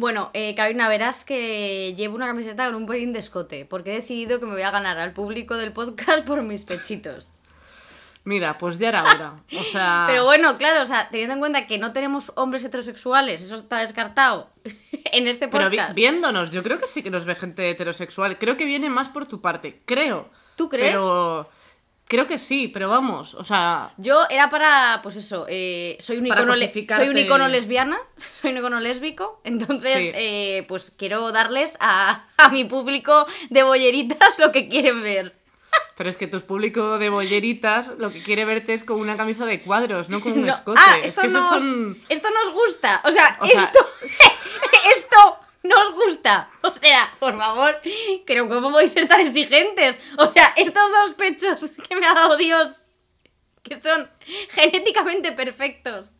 Bueno, eh, Carolina, verás que llevo una camiseta con un pelín de escote, porque he decidido que me voy a ganar al público del podcast por mis pechitos. Mira, pues ya era hora. O sea... Pero bueno, claro, o sea, teniendo en cuenta que no tenemos hombres heterosexuales, eso está descartado en este podcast. Pero viéndonos, yo creo que sí que nos ve gente heterosexual. Creo que viene más por tu parte, creo. ¿Tú crees? Pero Creo que sí, pero vamos, o sea... Yo era para, pues eso, eh, soy, un icono soy un icono lesbiana, soy un icono lésbico, entonces eh, pues quiero darles a, mi público de bolleritas lo que quieren ver. Pero es que tu público de bolleritas lo que quiere verte es con una camisa de cuadros, no con un escote. Ah, esto, nos, esto nos gusta. O sea, esto. Sea... esto no os gusta. O sea, por favor, creo que ¿cómo a ser tan exigentes? O sea, estos dos pechos que me ha dado Dios, que son genéticamente perfectos,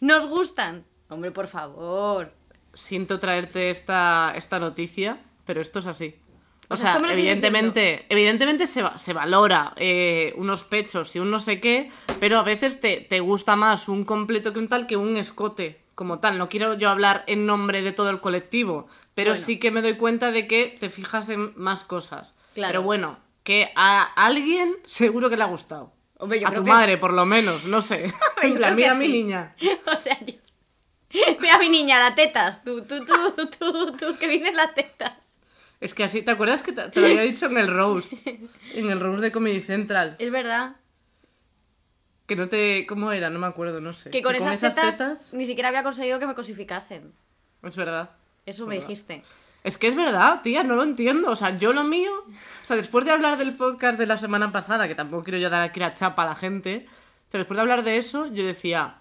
nos gustan. Hombre, por favor. Siento traerte esta, esta noticia, pero esto es así. O, sea, evidentemente, evidentemente se, se valora eh, unos pechos y un no sé qué, pero a veces te, te gusta más un completo que un tal que un escote como tal. No quiero yo hablar en nombre de todo el colectivo, pero sí que me doy cuenta de que te fijas en más cosas. Claro. Pero bueno, que a alguien seguro que le ha gustado. a tu madre, por lo menos, no sé. mira a mi niña. O sea, yo... mira a mi niña, las tetas. Tú, tú, tú, tú, tú, que vienen las tetas. Es que así, ¿te acuerdas que te, te lo había dicho en el Rose? En el Rose de Comedy Central. Es verdad. Que no te. ¿Cómo era? No me acuerdo, no sé. Que con, esas, tetas, ni siquiera había conseguido que me cosificasen. Es verdad. Eso me dijiste. Es que es verdad, tía, no lo entiendo. O sea, yo lo mío. O sea, después de hablar del podcast de la semana pasada, que tampoco quiero yo dar aquí la chapa a la gente, pero después de hablar de eso, yo decía,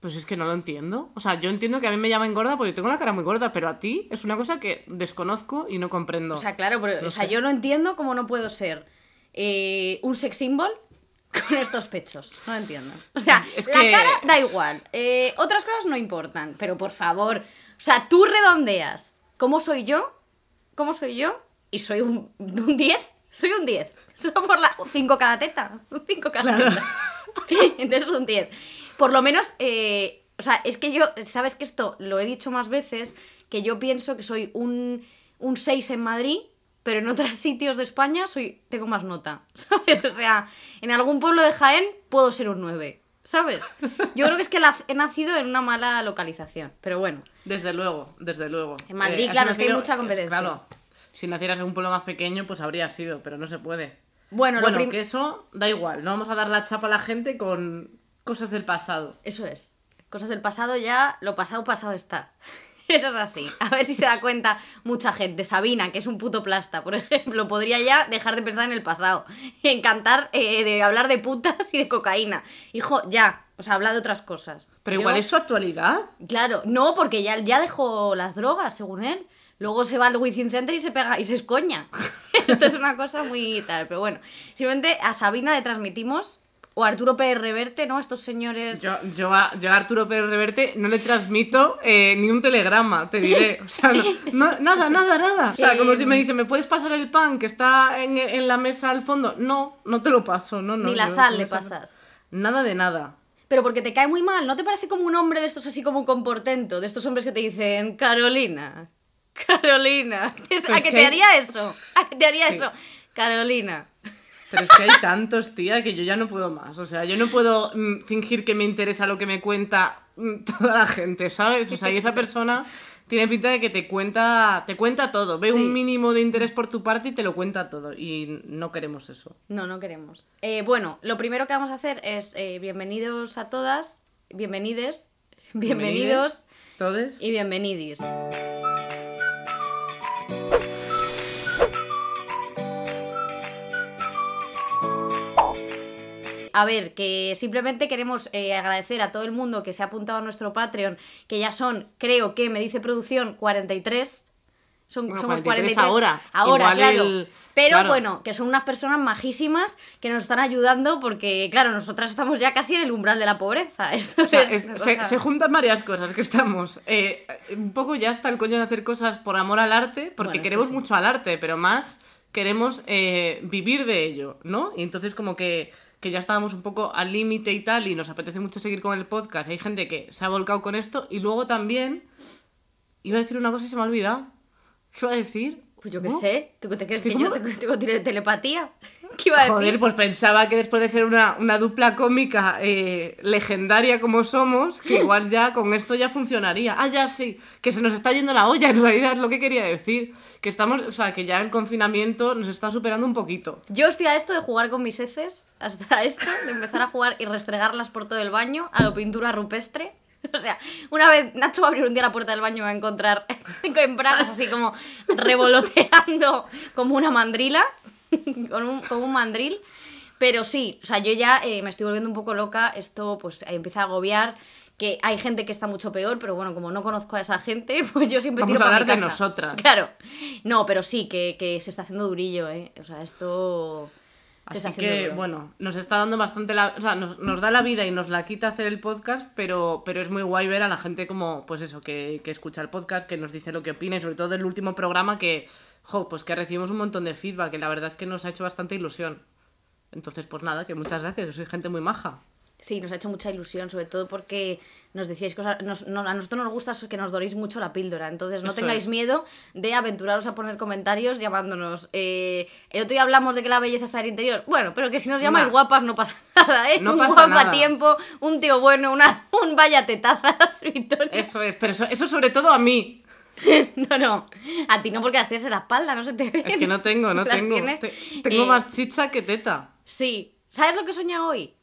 pues es que no lo entiendo. O sea, yo entiendo que a mí me llaman gorda porque tengo la cara muy gorda, pero a ti es una cosa que desconozco y no comprendo. O sea, claro, pero o sea, yo no entiendo cómo no puedo ser eh, un sex symbol con estos pechos. No entiendo. O sea, la cara da igual. Eh, otras cosas no importan, pero por favor. O sea, tú redondeas. ¿Cómo soy yo? ¿Cómo soy yo? Y soy un 10. Soy un 10. Solo por la 5 cada teta. 5 cada Entonces es un 10. Por lo menos, eh, o sea, es que yo, sabes que esto lo he dicho más veces, que yo pienso que soy un, un 6 en Madrid pero en otros sitios de España soy, tengo más nota, ¿sabes? O sea, en algún pueblo de Jaén puedo ser un 9, ¿sabes? Yo creo que es que la, he nacido en una mala localización, pero bueno. Desde luego, desde luego. En Madrid, eh, claro, es que hay mucha competencia. si nacieras en un pueblo más pequeño, pues habría sido, pero no se puede. Bueno, bueno lo que eso da igual, no vamos a dar la chapa a la gente con cosas del pasado. Eso es, cosas del pasado ya, lo pasado pasado está. Eso es así. A ver si se da cuenta mucha gente. Sabina, que es un puto plasta, por ejemplo, podría ya dejar de pensar en el pasado. Encantar eh, de hablar de putas y de cocaína. Hijo, ya. O sea, habla de otras cosas. Pero igual es su actualidad. Claro, no, porque ya, ya dejó las drogas, según él. Luego se va al Wizzing Center y se pega y se escoña. Esto es una cosa muy tal. Pero bueno, simplemente a Sabina le transmitimos o Arturo Pérez Reverte, ¿no? Estos señores... Yo, a, Arturo Pérez Reverte no le transmito eh, ni un telegrama, te diré. O sea, nada, nada, nada. O sea, como si me dice, ¿me puedes pasar el pan que está en, la mesa al fondo? No, no te lo paso, no, no. Ni la sal le pasas. Nada de nada pero porque te cae muy mal. ¿No te parece como un hombre de estos así como comportento? De estos hombres que te dicen, Carolina, Carolina, ¿a pues qué te haría eso? ¿A qué te haría eso? Carolina. Pero es que hay tantos, tía, que yo ya no puedo más. O sea, yo no puedo mm, fingir que me interesa lo que me cuenta mm, toda la gente, ¿sabes? O sea, y esa persona tiene pinta de que te cuenta, te cuenta todo. Ve un mínimo de interés por tu parte y te lo cuenta todo. Y no queremos eso. No, no queremos. Eh, bueno, lo primero que vamos a hacer es eh, bienvenidos a todas, bienvenides, bienvenidos, bienvenidos todes y bienvenidis. a ver, que simplemente queremos eh, agradecer a todo el mundo que se ha apuntado a nuestro Patreon, que ya son, creo que me dice producción, 43. Son, somos 43, ahora. Ahora, claro. Pero bueno, que son unas personas majísimas que nos están ayudando porque, claro, nosotras estamos ya casi en el umbral de la pobreza. se, juntan varias cosas que estamos. Eh, un poco ya está el coño de hacer cosas por amor al arte, porque queremos mucho al arte, pero más queremos eh, vivir de ello, ¿no? Y entonces como que que ya estábamos un poco al límite y tal, y nos apetece mucho seguir con el podcast. Hay gente que se ha volcado con esto, y luego también iba a decir una cosa y se me ha olvidado. ¿Qué iba a decir? Pues yo qué sé, ¿tú te crees que yo tengo, telepatía? ¿Qué iba a Joder, pues pensaba que después de ser una, dupla cómica eh, legendaria como somos, que igual ya con esto ya funcionaría. Ah, ya sí, que se nos está yendo la olla, en realidad es lo que quería decir. Que estamos, o sea, que ya el confinamiento nos está superando un poquito. Yo estoy a esto de jugar con mis heces, hasta esto, de empezar a jugar y restregarlas por todo el baño, a lo pintura rupestre. O sea, una vez Nacho va a abrir un día la puerta del baño y va a encontrar en bragas así como revoloteando como una mandrila, con un, mandril. Pero sí, o sea, yo ya eh, me estoy volviendo un poco loca, esto pues empieza a agobiar, que hay gente que está mucho peor, pero bueno, como no conozco a esa gente, pues yo siempre Vamos tiro para de nosotras. Claro. No, pero sí, que, que se está haciendo durillo, ¿eh? O sea, esto... Así que, bueno, nos está dando bastante la. O sea, nos, da la vida y nos la quita hacer el podcast, pero, pero es muy guay ver a la gente como, pues eso, que, que escucha el podcast, que nos dice lo que opina y sobre todo del último programa que, jo, pues que recibimos un montón de feedback, que la verdad es que nos ha hecho bastante ilusión. Entonces, pues nada, que muchas gracias, que soy gente muy maja. Sí, nos ha hecho mucha ilusión, sobre todo porque nos decíais cosas. a nosotros nos gusta que nos doréis mucho la píldora, entonces no tengáis miedo de aventuraros a poner comentarios llamándonos. Eh, el otro día hablamos de que la belleza está en el interior. Bueno, pero que si nos llamáis guapas no pasa nada, ¿eh? un guapa tiempo, un tío bueno, una, un vaya tetazas, Victoria. Eso es, pero eso, sobre todo a mí. No, no. A ti no porque las tienes en la espalda, no se te ve. Es que no tengo, no tengo. tengo eh, más chicha que teta. Sí. ¿Sabes lo que soñé hoy?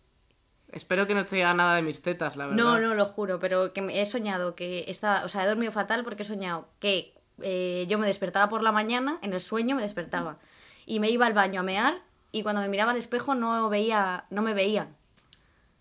Espero que no te diga nada de mis tetas, la verdad. No, no, lo juro, pero que he soñado que estaba, o sea, he dormido fatal porque he soñado que eh, yo me despertaba por la mañana, en el sueño me despertaba y me iba al baño a mear y cuando me miraba al espejo no veía, no me veía.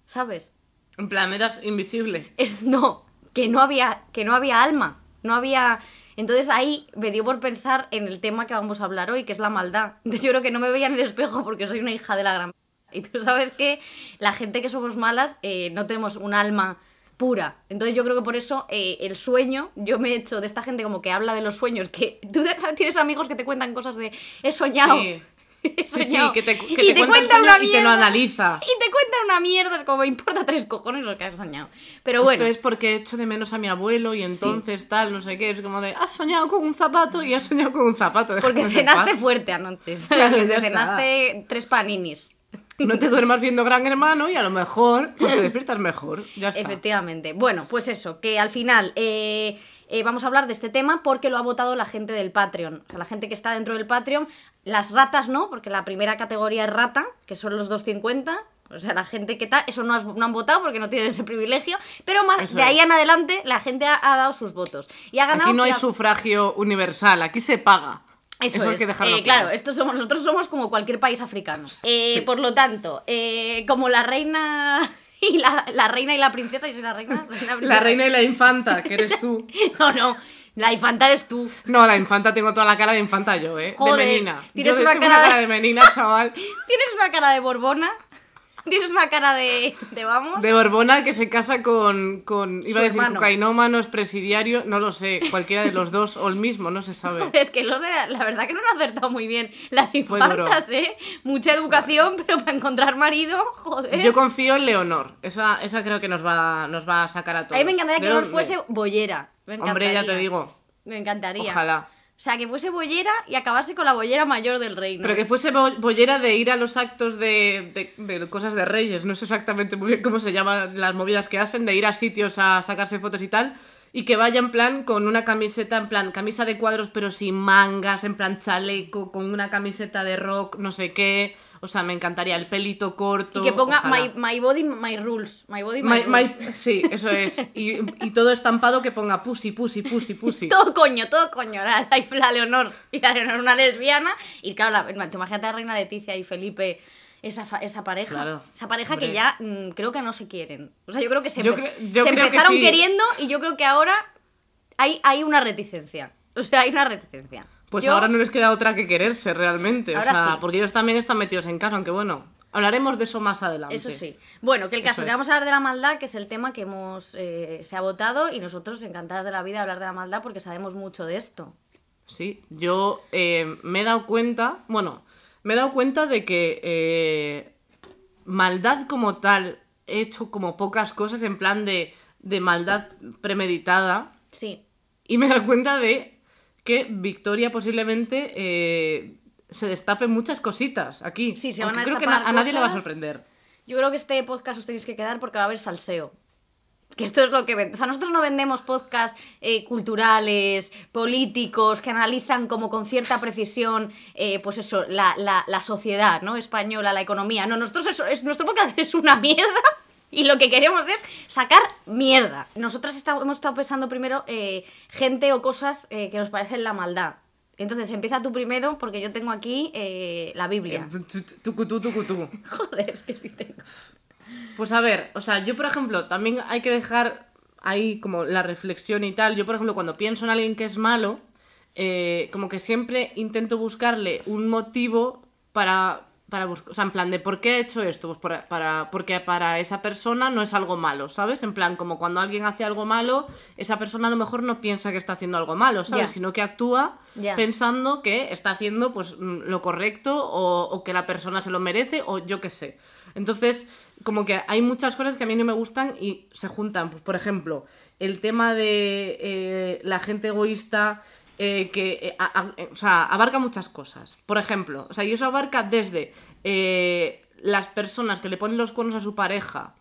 ¿Sabes? En plan, eras invisible. Es no, que no había, que no había alma, no había entonces ahí me dio por pensar en el tema que vamos a hablar hoy, que es la maldad. Entonces yo creo que no me veía en el espejo porque soy una hija de la gran y tú sabes que la gente que somos malas eh, no tenemos un alma pura. Entonces yo creo que por eso eh, el sueño, yo me he hecho de esta gente como que habla de los sueños, que tú tienes amigos que te cuentan cosas de he soñado. Sí. Sí, que te, que y te, cuentan una mierda. Y te lo analiza. Y te cuentan una mierda, es como me importa tres cojones lo que has soñado. Pero bueno. Esto es porque he hecho de menos a mi abuelo y entonces tal, no sé qué. Es como de, has soñado con un zapato y has soñado con un zapato. Porque cenaste fuerte anoche. cenaste tres paninis. No te duermas viendo Gran Hermano y a lo mejor pues, te despiertas mejor. Ya está. Efectivamente. Bueno, pues eso, que al final eh, eh, vamos a hablar de este tema porque lo ha votado la gente del Patreon. la gente que está dentro del Patreon. Las ratas no, porque la primera categoría es rata, que son los 250. O sea, la gente que está, eso no, han votado porque no tienen ese privilegio, pero más de ahí en adelante la gente ha, dado sus votos. Y ha ganado aquí no hay sufragio universal, aquí se paga. Eso, es. Que eh, claro, estos somos, nosotros somos como cualquier país africano. Eh, por lo tanto, eh, como la reina y la, reina y la princesa, y soy la reina, la reina y la infanta, que eres tú. no, no. La infanta eres tú. No, la infanta tengo toda la cara de infanta yo, ¿eh? de menina. Tienes una cara de menina, chaval. Tienes una cara de borbona. Tienes una cara de, vamos. De Borbona que se casa con, iba a decir hermano. cocainómano, es presidiario, no lo sé, cualquiera de los dos o el mismo, no se sabe. es que los de la, verdad que no han acertado muy bien las infantas, ¿eh? Mucha educación, pero para encontrar marido, joder. Yo confío en Leonor, esa, esa creo que nos va, nos va a sacar a todos. A mí me encantaría que Leonor fuese bollera. Hombre, ya te digo. Me encantaría. Ojalá. O sea, que fuese bollera y acabase con la bollera mayor del reino. Pero que ¿eh? fuese bollera de ir a los actos de, cosas de reyes, no sé exactamente muy bien cómo se llaman las movidas que hacen, de ir a sitios a sacarse fotos y tal, y que vaya en plan con una camiseta, en plan camisa de cuadros pero sin mangas, en plan chaleco, con una camiseta de rock, no sé qué, o sea, me encantaría el pelito corto. Y que ponga my, body, my rules. My body, my, sí, eso es. Y, todo estampado que ponga pussy, pussy, pussy, pussy. todo coño, todo coño. La, Leonor. Y la Leonor una lesbiana. Y claro, imagínate a Reina Leticia y Felipe. Esa, pareja. esa pareja que ya mm, creo que no se quieren. O sea, yo creo que se, empezaron queriendo y yo creo que ahora hay, hay una reticencia. O sea, hay una reticencia. Pues ahora no les queda otra que quererse realmente. o sea, porque ellos también están metidos en casa, aunque bueno, hablaremos de eso más adelante. Eso sí. Bueno, que el caso vamos a hablar de la maldad, que es el tema que hemos eh, se ha votado, y nosotros encantadas de la vida hablar de la maldad porque sabemos mucho de esto. Sí, yo eh, me he dado cuenta, bueno, me he dado cuenta de que eh, maldad como tal he hecho como pocas cosas en plan de, de maldad premeditada. Sí. Y me he dado cuenta de que Victoria posiblemente eh, se destape muchas cositas aquí. Sí, se van a Creo que a nadie le va a sorprender. Yo creo que este podcast os tenéis que quedar porque va a haber salseo. Que esto es lo que O sea, nosotros no vendemos podcasts eh, culturales, políticos, que analizan como con cierta precisión, eh, pues eso, la, la, la, sociedad, ¿no? Española, la economía. No, nosotros es, nuestro podcast es una mierda y lo que queremos es sacar mierda. Nosotras hemos estado pensando primero eh, gente o cosas eh, que nos parecen la maldad. Entonces empieza tú primero porque yo tengo aquí eh, la Biblia. Joder, que sí tengo. Pues a ver, o sea, yo por ejemplo, también hay que dejar ahí como la reflexión y tal. Yo por ejemplo, cuando pienso en alguien que es malo, como que siempre intento buscarle un motivo para o sea, en plan de por qué he hecho esto, pues para, porque para esa persona no es algo malo, ¿sabes? En plan, como cuando alguien hace algo malo, esa persona a lo mejor no piensa que está haciendo algo malo, ¿sabes? Sino que actúa pensando que está haciendo pues mm, lo correcto o, que la persona se lo merece o yo qué sé. Entonces, como que hay muchas cosas que a mí no me gustan y se juntan, pues por ejemplo, el tema de eh, la gente egoísta eh, que eh, eh, o sea, abarca muchas cosas. Por ejemplo, o sea, y eso abarca desde las personas que le ponen los cuernos a su pareja,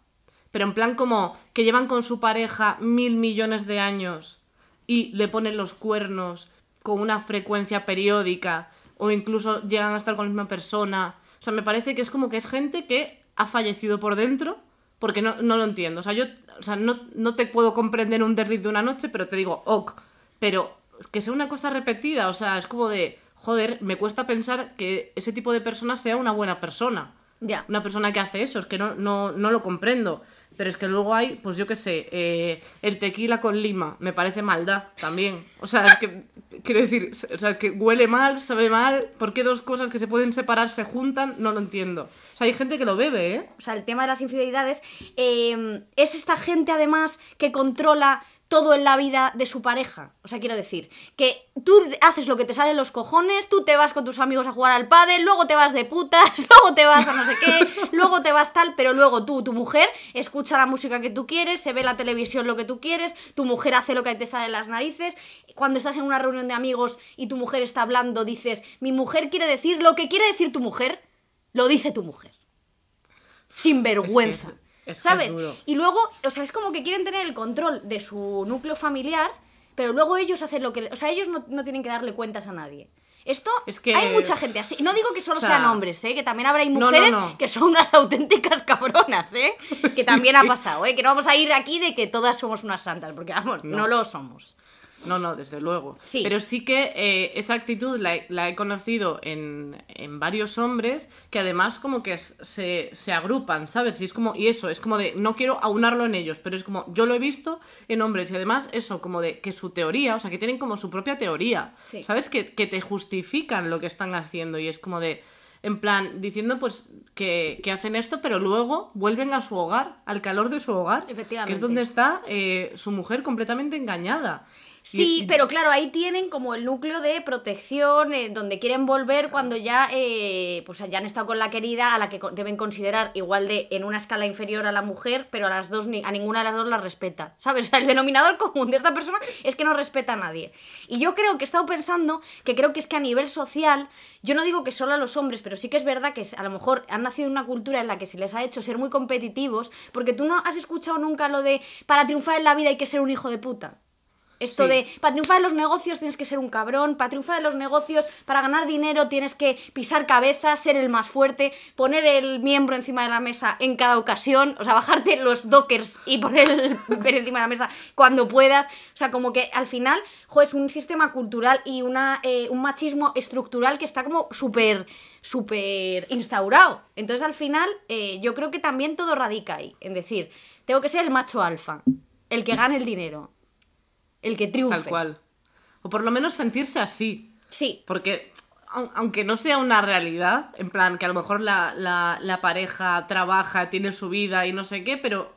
pero en plan como que llevan con su pareja mil millones de años y le ponen los cuernos con una frecuencia periódica o incluso llegan a estar con la misma persona. O sea, me parece que es como que es gente que ha fallecido por dentro porque no, lo entiendo. O sea, yo o sea, no, no te puedo comprender un derrit de una noche, pero te digo, ok, pero que sea una cosa repetida, o sea, es como de, joder, me cuesta pensar que ese tipo de persona sea una buena persona. Ya. Una persona que hace eso, es que no, no, no lo comprendo. Pero es que luego hay, pues yo qué sé, eh, el tequila con lima, me parece maldad también. O sea, es que, quiero decir, sea, es que huele mal, sabe mal, ¿por qué dos cosas que se pueden separar se juntan? No lo entiendo. O sea, hay gente que lo bebe, ¿eh? O sea, el tema de las infidelidades, eh, es esta gente además que controla todo en la vida de su pareja. O sea, quiero decir, que tú haces lo que te sale los cojones, tú te vas con tus amigos a jugar al pádel, luego te vas de putas, luego te vas a no sé qué, luego te vas tal, pero luego tú, tu mujer, escucha la música que tú quieres, se ve la televisión lo que tú quieres, tu mujer hace lo que te sale en las narices. Cuando estás en una reunión de amigos y tu mujer está hablando, dices, mi mujer quiere decir lo que quiere decir tu mujer, lo dice tu mujer. Sin vergüenza. ¿Sabes? Y luego, o sea, es como que quieren tener el control de su núcleo familiar, pero luego ellos hacen lo que... O sea, ellos no, no tienen que darle cuentas a nadie. Esto es que... hay mucha gente así. No digo que solo sean hombres, ¿eh? que también habrá mujeres que son unas auténticas cabronas, ¿eh? que también ha pasado, ¿eh? que no vamos a ir aquí de que todas somos unas santas, porque vamos, no, lo somos. No, no, desde luego. Sí. Pero sí que eh, esa actitud la, he conocido en, varios hombres que además como que se, agrupan, ¿sabes? Y es como, y eso, es como de, no quiero aunarlo en ellos, pero es como, yo lo he visto en hombres y además eso, como de que su teoría, o sea, que tienen como su propia teoría, ¿sabes? Que, te justifican lo que están haciendo y es como de en plan, diciendo pues que, hacen esto, pero luego vuelven a su hogar, al calor de su hogar, que es donde está eh, su mujer completamente engañada. Sí, pero claro, ahí tienen como el núcleo de protección, eh, donde quieren volver cuando ya, eh, pues ya han estado con la querida, a la que deben considerar igual de en una escala inferior a la mujer, pero a las dos a ninguna de las dos la respeta. ¿Sabes? O sea, el denominador común de esta persona es que no respeta a nadie. Y yo creo que he estado pensando que creo que es que a nivel social, yo no digo que solo a los hombres, pero sí que es verdad que a lo mejor han nacido en una cultura en la que se les ha hecho ser muy competitivos, porque tú no has escuchado nunca lo de para triunfar en la vida hay que ser un hijo de puta. Esto de, para triunfar los negocios tienes que ser un cabrón, para triunfar los negocios, para ganar dinero tienes que pisar cabeza, ser el más fuerte, poner el miembro encima de la mesa en cada ocasión, o sea, bajarte los dockers y poner el miembro encima de la mesa cuando puedas. O sea, como que al final, joder, es un sistema cultural y una, eh, un machismo estructural que está como súper, súper instaurado. Entonces, al final, eh, yo creo que también todo radica ahí, en decir, tengo que ser el macho alfa, el que gane el dinero el que triunfe. Tal cual. O por lo menos sentirse así. Sí. Porque aunque no sea una realidad, en plan que a lo mejor la, pareja trabaja, tiene su vida y no sé qué, pero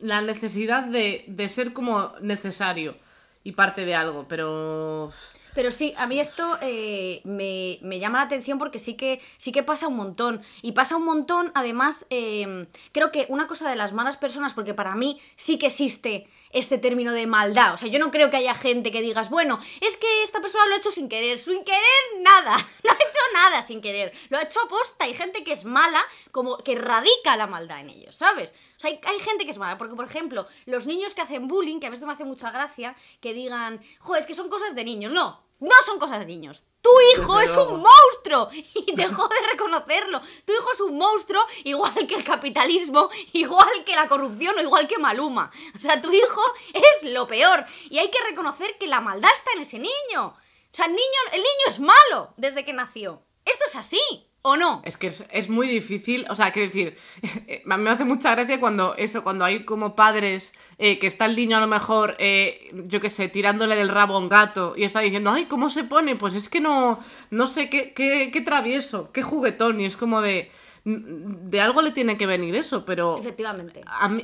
la necesidad de, ser como necesario y parte de algo, pero... Pero sí, a mí esto eh, me, llama la atención porque sí que, sí que pasa un montón. Y pasa un montón, además, eh, creo que una cosa de las malas personas, porque para mí sí que existe este término de maldad. O sea, yo no creo que haya gente que digas, bueno, es que esta persona lo ha hecho sin querer, sin querer nada, no ha hecho nada sin querer, lo ha hecho aposta. Hay gente que es mala, como que radica la maldad en ellos, ¿sabes? O sea, hay, hay gente que es mala, porque por ejemplo, los niños que hacen bullying, que a veces me hace mucha gracia, que digan, joder, es que son cosas de niños, no, no son cosas de niños. Tu hijo es un monstruo y dejó de reconocerlo. Tu hijo es un monstruo igual que el capitalismo, igual que la corrupción o igual que Maluma. O sea, tu hijo es lo peor y hay que reconocer que la maldad está en ese niño. O sea, niño, el niño es malo desde que nació. Esto es así. ¿O no? Es que es, muy difícil, o sea, quiero decir, eh, me hace mucha gracia cuando eso, cuando hay como padres eh, que está el niño a lo mejor, eh, yo qué sé, tirándole del rabo a un gato y está diciendo, ay, ¿cómo se pone? Pues es que no, no sé, qué, travieso, qué juguetón, y es como de, de algo le tiene que venir eso, pero... Efectivamente.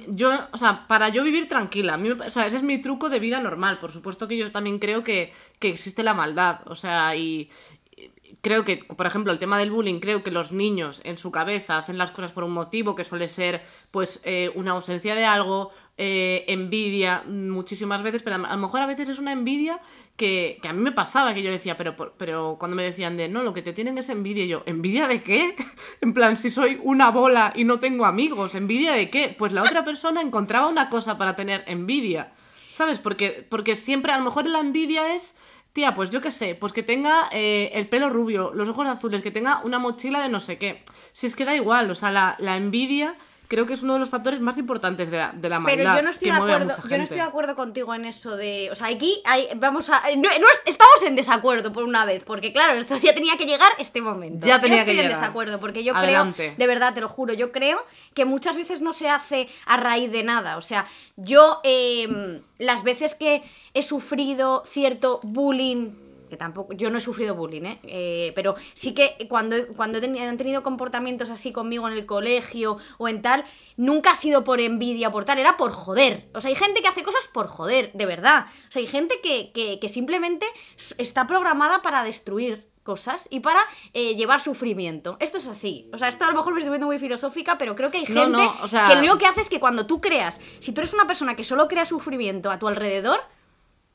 yo, o sea, para yo vivir tranquila, a mí, o sea, ese es mi truco de vida normal. Por supuesto que yo también creo que existe la maldad, o sea, y, creo que, por ejemplo, el tema del bullying, creo que los niños en su cabeza hacen las cosas por un motivo que suele ser pues eh, una ausencia de algo, eh, envidia muchísimas veces, pero a lo mejor a veces es una envidia que, a mí me pasaba, que yo decía, pero, pero cuando me decían de, no, lo que te tienen es envidia, yo, ¿envidia de qué? en plan, si soy una bola y no tengo amigos, ¿envidia de qué? Pues la otra persona encontraba una cosa para tener envidia, ¿sabes? Porque, porque siempre, a lo mejor la envidia es tía, pues yo qué sé, pues que tenga eh, el pelo rubio, los ojos azules, que tenga una mochila de no sé qué. Si es que da igual, o sea, la, la envidia creo que es uno de los factores más importantes de la, maldad. Pero yo no estoy, de acuerdo, yo no estoy de acuerdo contigo en eso de. O sea, aquí vamos a. No, estamos en desacuerdo por una vez, porque claro, esto ya tenía que llegar este momento. Ya tenía yo estoy en desacuerdo, porque yo creo, de verdad, te lo juro, yo creo que muchas veces no se hace a raíz de nada. O sea, yo em, las veces que he sufrido cierto bullying que tampoco, yo no he sufrido bullying, ¿eh? eh pero sí que cuando, cuando han tenido comportamientos así conmigo en el colegio o en tal, nunca ha sido por envidia o por tal, era por joder. O sea, hay gente que hace cosas por joder, de verdad. O sea, hay gente que, simplemente está programada para destruir cosas y para eh, llevar sufrimiento. Esto es así. O sea, esto a lo mejor me estoy poniendo muy filosófica, pero creo que hay gente que lo único que hace es que cuando tú creas, si tú eres una persona que solo crea sufrimiento a tu alrededor,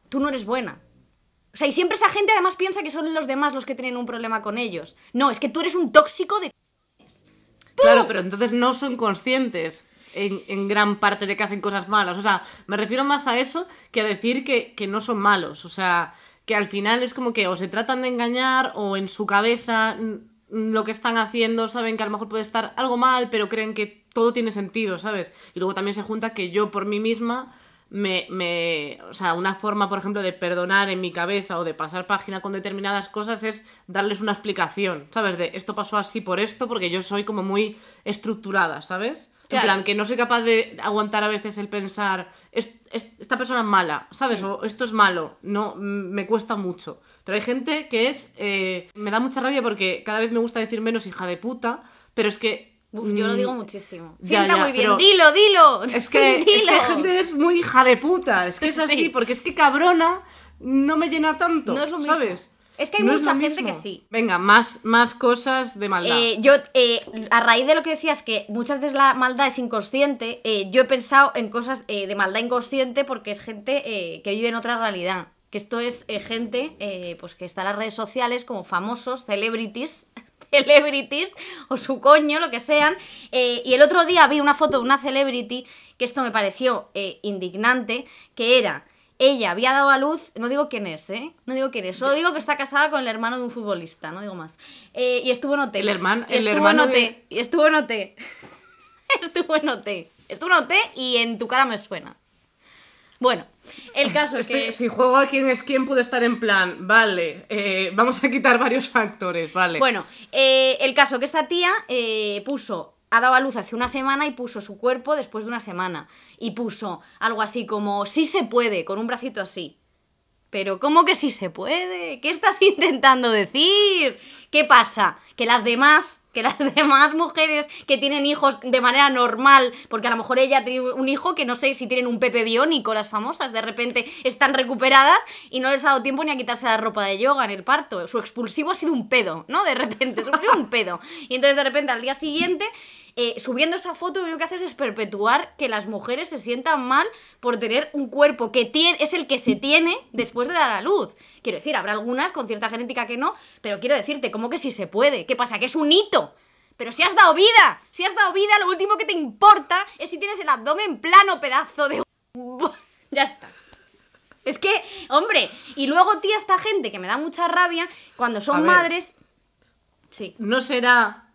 tú no eres buena. O sea, y siempre esa gente además piensa que son los demás los que tienen un problema con ellos. No, es que tú eres un tóxico de... Claro, pero entonces no son conscientes. En, gran parte de que hacen cosas malas. O sea, me refiero más a eso que a decir que, que no son malos. O sea, que al final es como que o se tratan de engañar o en su cabeza lo que están haciendo saben que a lo mejor puede estar algo mal, pero creen que todo tiene sentido, ¿sabes? Y luego también se junta que yo por mí misma me, o sea, una forma, por ejemplo, de perdonar en mi cabeza o de pasar página con determinadas cosas es darles una explicación, ¿sabes? De esto pasó así por esto, porque yo soy como muy estructurada, ¿sabes? En plan, que no soy capaz de aguantar a veces el pensar, es, esta persona es mala, ¿sabes? O esto es malo, no, mm, me cuesta mucho. Pero hay gente que es, eh, me da mucha rabia porque cada vez me gusta decir menos hija de puta, pero es que yo lo mm, digo muchísimo. Sienta muy bien, dilo, dilo. Es que, gente es muy hija de puta. Es que es así, porque es que cabrona no me llena tanto. No es lo mismo. ¿Sabes? Es que hay mucha gente que sí. Venga, más, más cosas de maldad. Eh, yo, eh, a raíz de lo que decías, que muchas veces la maldad es inconsciente, eh, yo he pensado en cosas de maldad inconsciente porque es gente que vive en otra realidad. Que esto es gente pues que está en las redes sociales como famosos, celebrities, celebrities o su coño, lo que sean. Eh, y el otro día vi una foto de una celebrity, que esto me pareció eh, indignante, que era, ella había dado a luz, no digo quién es, eh, No digo quién es, solo digo que está casada con el hermano de un futbolista, no digo más. y estuvo en hotel. El, hermano el hermano en Y estuvo en OT estuvo en OT Estuvo en y en tu cara me suena. Bueno, el oh, caso es que... Si juego a quién es quién, puede estar en plan, vale, eh, vamos a quitar varios factores, vale. Bueno, eh, el caso que esta tía eh, puso, ha dado a luz hace una semana y puso su cuerpo después de una semana. Y puso algo así como, sí se puede, con un bracito así. Pero ¿cómo que sí se puede? ¿Qué estás intentando decir? ¿Qué pasa? Que las demás que las demás mujeres que tienen hijos de manera normal, porque a lo mejor ella tiene un hijo que no sé si tienen un Pepe biónico, las famosas, de repente están recuperadas y no les ha dado tiempo ni a quitarse la ropa de yoga en el parto. Su expulsivo ha sido un pedo, ¿no? De repente, ha un pedo. Y entonces de repente al día siguiente eh, subiendo esa foto lo único que haces es perpetuar que las mujeres se sientan mal por tener un cuerpo que es el que se tiene después de dar a luz. Quiero decir, habrá algunas con cierta genética que no, pero quiero decirte, ¿cómo que si se puede? ¿Qué pasa? Que es un hito. Pero si has dado vida, si has dado vida, lo último que te importa es si tienes el abdomen plano, pedazo de... ya está. Es que, hombre, y luego, tía, esta gente que me da mucha rabia, cuando son madres... Sí. No será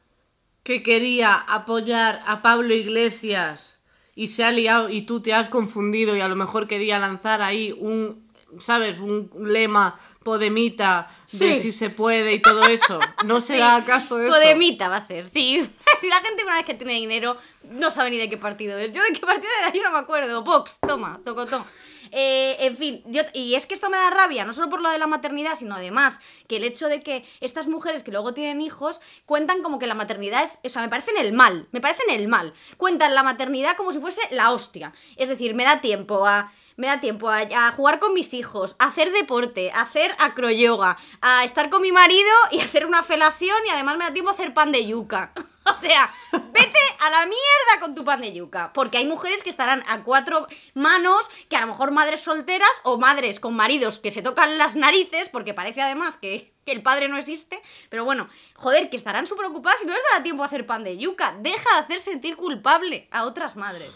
que quería apoyar a Pablo Iglesias y se ha liado y tú te has confundido y a lo mejor quería lanzar ahí un, ¿sabes? Un lema Podemita de si se puede y todo eso. ¿No será acaso eso? Podemita va a ser, sí. si la gente una vez que tiene dinero no sabe ni de qué partido es. Yo de qué partido era, yo no me acuerdo. Vox, toma, toco, toma. Eh, en fin, y es que esto me da rabia, no solo por lo de la maternidad, sino además que el hecho de que estas mujeres que luego tienen hijos cuentan como que la maternidad es, o sea, me parecen el mal, me parecen el mal. Cuentan la maternidad como si fuese la hostia. Es decir, me da tiempo a me da tiempo a, a, jugar con mis hijos, a hacer deporte, a hacer acroyoga, a estar con mi marido y hacer una felación y además me da tiempo a hacer pan de yuca. O sea, vete a la mierda con tu pan de yuca. Porque hay mujeres que estarán a cuatro manos, que a lo mejor madres solteras o madres con maridos que se tocan las narices, porque parece además que, el padre no existe. Pero bueno, joder, que estarán súper ocupadas y no les dará tiempo a hacer pan de yuca. Deja de hacer sentir culpable a otras madres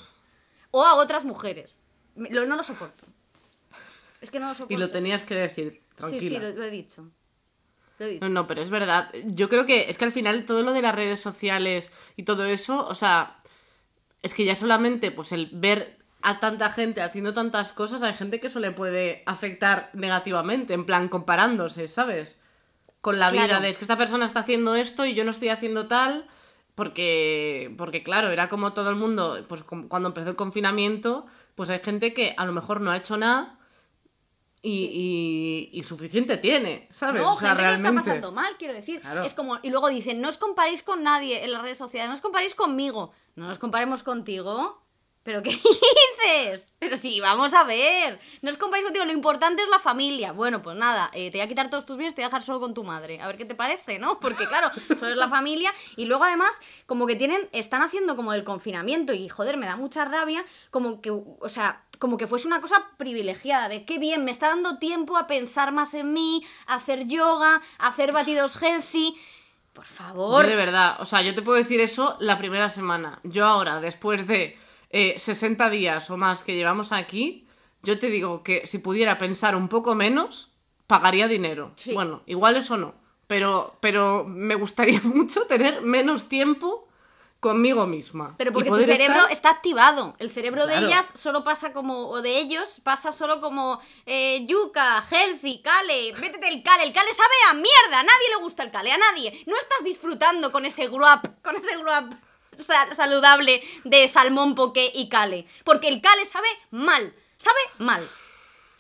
o a otras mujeres. no lo soporto. Es que no lo soporto. Y lo tenías que decir, tranquila. Sí, sí, lo he dicho. No, pero es verdad. Yo creo que es que al final todo lo de las redes sociales y todo eso, o sea, es que ya solamente pues el ver a tanta gente haciendo tantas cosas, hay gente que eso le puede afectar negativamente, en plan comparándose, ¿sabes? Con la vida de es que esta persona está haciendo esto y yo no estoy haciendo tal, porque, porque claro, era como todo el mundo, pues cuando empezó el confinamiento, pues hay gente que a lo mejor no ha hecho nada y, suficiente tiene, ¿sabes? No, gente que está pasando mal, quiero decir. Es como, y luego dicen, no os comparéis con nadie en las redes sociales, no os comparéis conmigo, no nos comparemos contigo. ¿Pero qué dices? Pero sí, vamos a ver. No os comparéis contigo, lo importante es la familia. Bueno, pues nada, eh, te voy a quitar todos tus bienes, te voy a dejar solo con tu madre. A ver qué te parece, ¿no? Porque claro, solo es la familia. Y luego además, como que tienen, están haciendo como el confinamiento y joder, me da mucha rabia, como que, o sea, como que fuese una cosa privilegiada, de qué bien, me está dando tiempo a pensar más en mí, a hacer yoga, a hacer batidos healthy. Por favor. de verdad, o sea, yo te puedo decir eso la primera semana. Yo ahora, después de 60 eh, días o más que llevamos aquí, yo te digo que si pudiera pensar un poco menos, pagaría dinero. Bueno, igual eso no, pero, pero me gustaría mucho tener menos tiempo conmigo misma. Pero porque tu cerebro está activado. El cerebro de ellas solo pasa como, o de ellos, pasa solo como eh, yuca, healthy, cale, métete el cale. El cale sabe a mierda, a nadie le gusta el cale, a nadie. No estás disfrutando con ese grupo, con ese gruap saludable de salmón, poke y cale. Porque el cale sabe mal, sabe mal.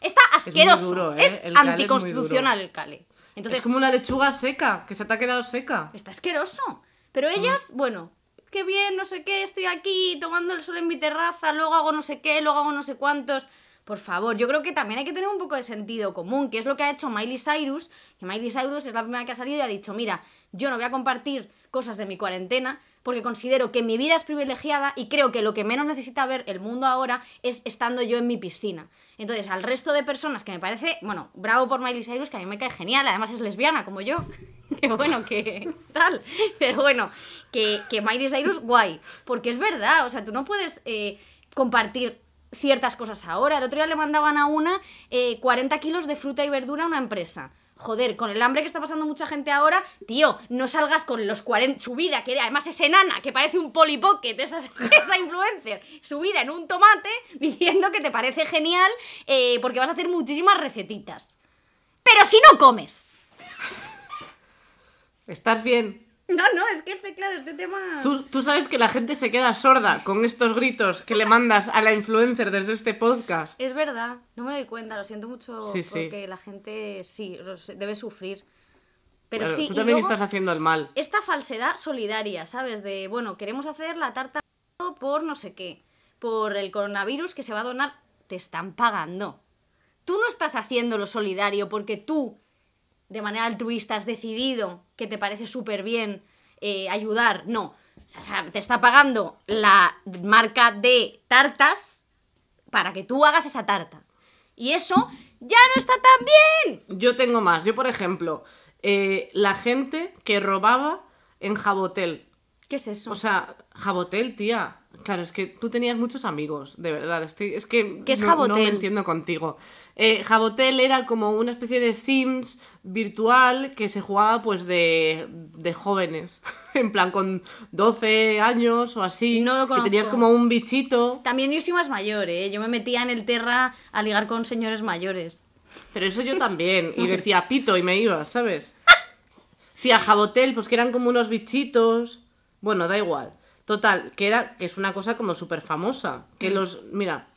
Está asqueroso, ¿eh? es, anticonstitucional el cale. Entonces, es como una lechuga seca, que se te ha quedado seca. Está asqueroso. Pero ellas, mm. bueno, qué bien, no sé qué, estoy aquí tomando el sol en mi terraza, luego hago no sé qué, luego hago no sé cuántos. Por favor, yo creo que también hay que tener un poco de sentido común, que es lo que ha hecho Miley Cyrus, que Miley Cyrus es la primera que ha salido y ha dicho, mira, yo no voy a compartir cosas de mi cuarentena, porque considero que mi vida es privilegiada y creo que lo que menos necesita ver el mundo ahora es estando yo en mi piscina. Entonces, al resto de personas que me parece, bueno, bravo por Miley Cyrus, que a mí me cae genial, además es lesbiana como yo, que bueno, que tal, pero bueno, que, que Miley Cyrus, guay, porque es verdad, o sea, tú no puedes eh, compartir ciertas cosas ahora. El otro día le mandaban a una 40 eh, kilos de fruta y verdura a una empresa joder, con el hambre que está pasando mucha gente ahora, tío, no salgas con los 40, su vida, que además es enana, que parece un polipocket, esa, esa influencer, su vida en un tomate, diciendo que te parece genial, eh, porque vas a hacer muchísimas recetitas. Pero si no comes. Estás bien. No, no, es que este, claro, este tema. Tú, sabes que la gente se queda sorda con estos gritos que le mandas a la influencer desde este podcast. Es verdad, no me doy cuenta, lo siento mucho porque la gente sí debe sufrir. Pero sí, tú también estás haciendo el mal. esta falsedad solidaria, ¿sabes? De, bueno, queremos hacer la tarta por no sé qué, por el coronavirus que se va a donar, te están pagando. Tú no estás lo solidario porque tú de manera altruista has decidido que te parece súper bien eh, ayudar. No. O sea, te está pagando la marca de tartas para que tú hagas esa tarta. Y eso ya no está tan bien. Yo tengo más. Yo, por ejemplo, eh, la gente que robaba en Jabotel. ¿Qué es eso? O sea, Jabotel, tía. Claro, es que tú tenías muchos amigos, de verdad. Estoy, es que es no me entiendo contigo. Eh, Jabotel era como una especie de Sims virtual que se jugaba pues de, jóvenes, en plan con 12 años o así, no lo que tenías como un bichito. También yo soy más mayor, ¿eh? yo me metía en el Terra a ligar con señores mayores. Pero eso yo también, y decía pito y me iba, ¿sabes? Tía, Jabotel, pues que eran como unos bichitos. Bueno, da igual. Total, que era es una cosa como súper famosa. Que mm. los. Mira,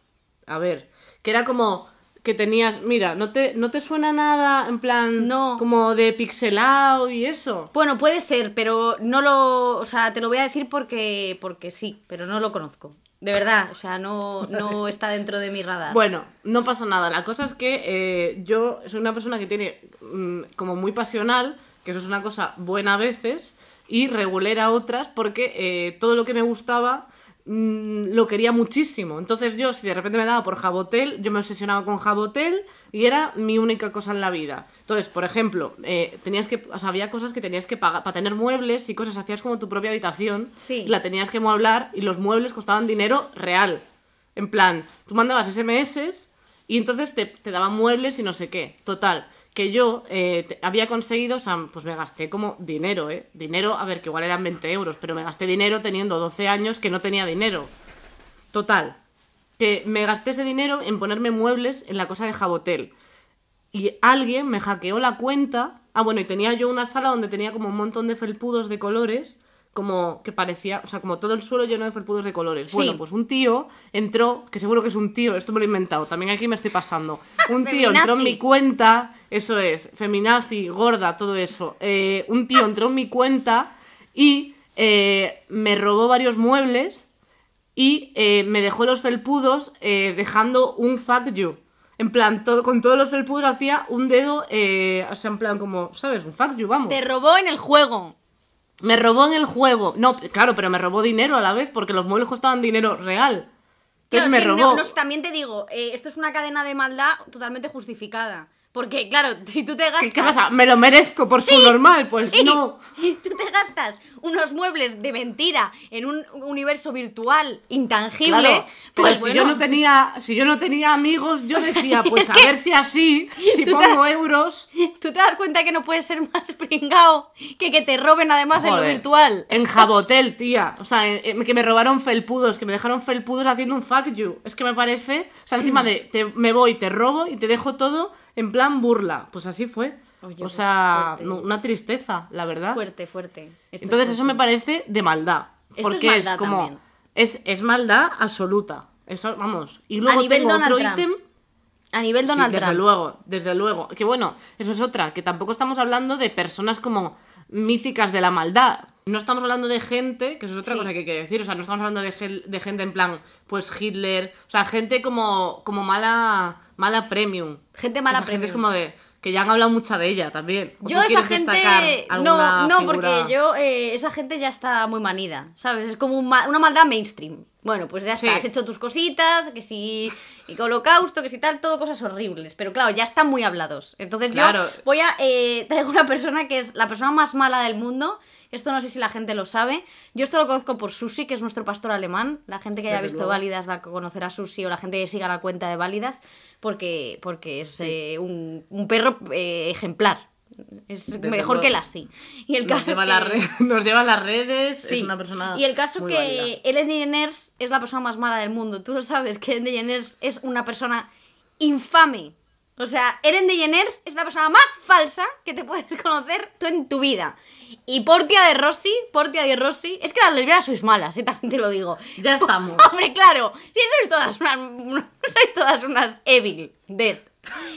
a ver. Que era como que tenías. Mira, ¿no te, no te suena nada en plan. No. Como de pixelado y eso. Bueno, puede ser, pero no lo. O sea, te lo voy a decir porque, porque sí, pero no lo conozco. De verdad, o sea, no, no está dentro de mi radar. Bueno, no pasa nada. La cosa es que eh, yo soy una persona que tiene mm, como muy pasional, que eso es una cosa buena a veces, y a otras, porque eh, todo lo que me gustaba Mm, lo quería muchísimo. Entonces yo, si de repente me daba por Jabotel, yo me obsesionaba con Jabotel y era mi única cosa en la vida. Entonces, por ejemplo, eh, tenías que, había cosas que tenías que pagar, para tener muebles y cosas, hacías como tu propia habitación, sí. la tenías que mueblar y los muebles costaban dinero real. En plan, tú mandabas SMS y entonces te, te daban muebles y no sé qué. Total, que yo eh, había conseguido, o sea, pues me gasté como dinero, ¿eh? Dinero, a ver, que igual eran 20 euros, pero me gasté dinero teniendo 12 años que no tenía dinero. Total, que me gasté ese dinero en ponerme muebles en la cosa de Jabotel. Y alguien me hackeó la cuenta. Ah, bueno, y tenía yo una sala donde tenía como un montón de felpudos de colores como que parecía, o sea, como todo el suelo lleno de felpudos de colores. Bueno, pues un tío entró, que seguro que es un tío, esto me lo he inventado, también aquí me estoy pasando. Un tío entró en mi cuenta, eso es, feminazi, gorda, todo eso. Eh, un tío entró en mi cuenta y eh, me robó varios muebles y eh, me dejó los felpudos dejando un fuck you. En plan, todo, con todos los felpudos hacía un dedo, o sea, en plan como, ¿sabes? Un fuck you, vamos. Te robó en el juego. Me robó en el juego. No, claro, pero me robó dinero a la vez porque los muebles costaban dinero real. Entonces me robó. No, no, también te digo, eh, esto es una cadena de maldad totalmente justificada. Porque, claro, si tú te gastas. ¿Qué, pasa? ¿Me lo merezco por su normal? Pues no. Si Tú te gastas unos muebles de mentira en un universo virtual intangible. pues si yo no tenía, si yo no tenía amigos, yo decía, pues a ver si así, si pongo euros. Tú te das cuenta que no puedes ser más pringao que que te roben además en lo virtual. En Jabotel, tía. O sea, eh, eh, que me robaron felpudos, que me dejaron felpudos haciendo un fuck you. Es que me parece. O sea, encima mm. de me voy, te robo y te dejo todo en plan burla. Pues así fue. o pues sea, una tristeza, la verdad. Fuerte, fuerte. Entonces eso me parece de maldad. porque es, como... Es, es, maldad absoluta. Eso, vamos. Y luego A tengo otro ítem... A nivel Donald desde luego, desde luego. Que bueno, eso es otra, que tampoco estamos hablando de personas como míticas de la maldad, no estamos hablando de gente, que eso es otra cosa que hay que decir, o sea, no estamos hablando de, gente en plan, pues Hitler, o sea, gente como, como mala, mala premium. Gente mala premium. Gente es como de, que ya han hablado mucha de ella también. yo esa gente no, no, porque yo eh, esa gente ya está muy manida, ¿sabes? Es como una maldad mainstream. Bueno, pues ya está, has hecho tus cositas, que si y holocausto, que si tal, todo cosas horribles. Pero claro, ya están muy hablados. Entonces claro. yo voy a eh, traer una persona que es la persona más mala del mundo esto no sé si la gente lo sabe. Yo esto lo conozco por Susi, que es nuestro pastor alemán. La gente que haya visto Válidas la conocerá Susi o la gente que siga la cuenta de Válidas, porque, porque es eh, un, perro eh, ejemplar. Es mejor que la sí. Y el caso nos, lleva nos a las redes, sí. una persona. Y el caso que Ellen DeGeneres es la persona más mala del mundo. Tú lo sabes que Ellen es una persona infame o sea, Eren Jenner es la persona más falsa que te puedes conocer tú en tu vida. Y Portia de Rossi, Portia de Rossi, es que las lesbianas sois malas, y eh, también te lo digo. Ya estamos. Hombre, claro, sí, sois todas unas, sois todas unas evil, dead.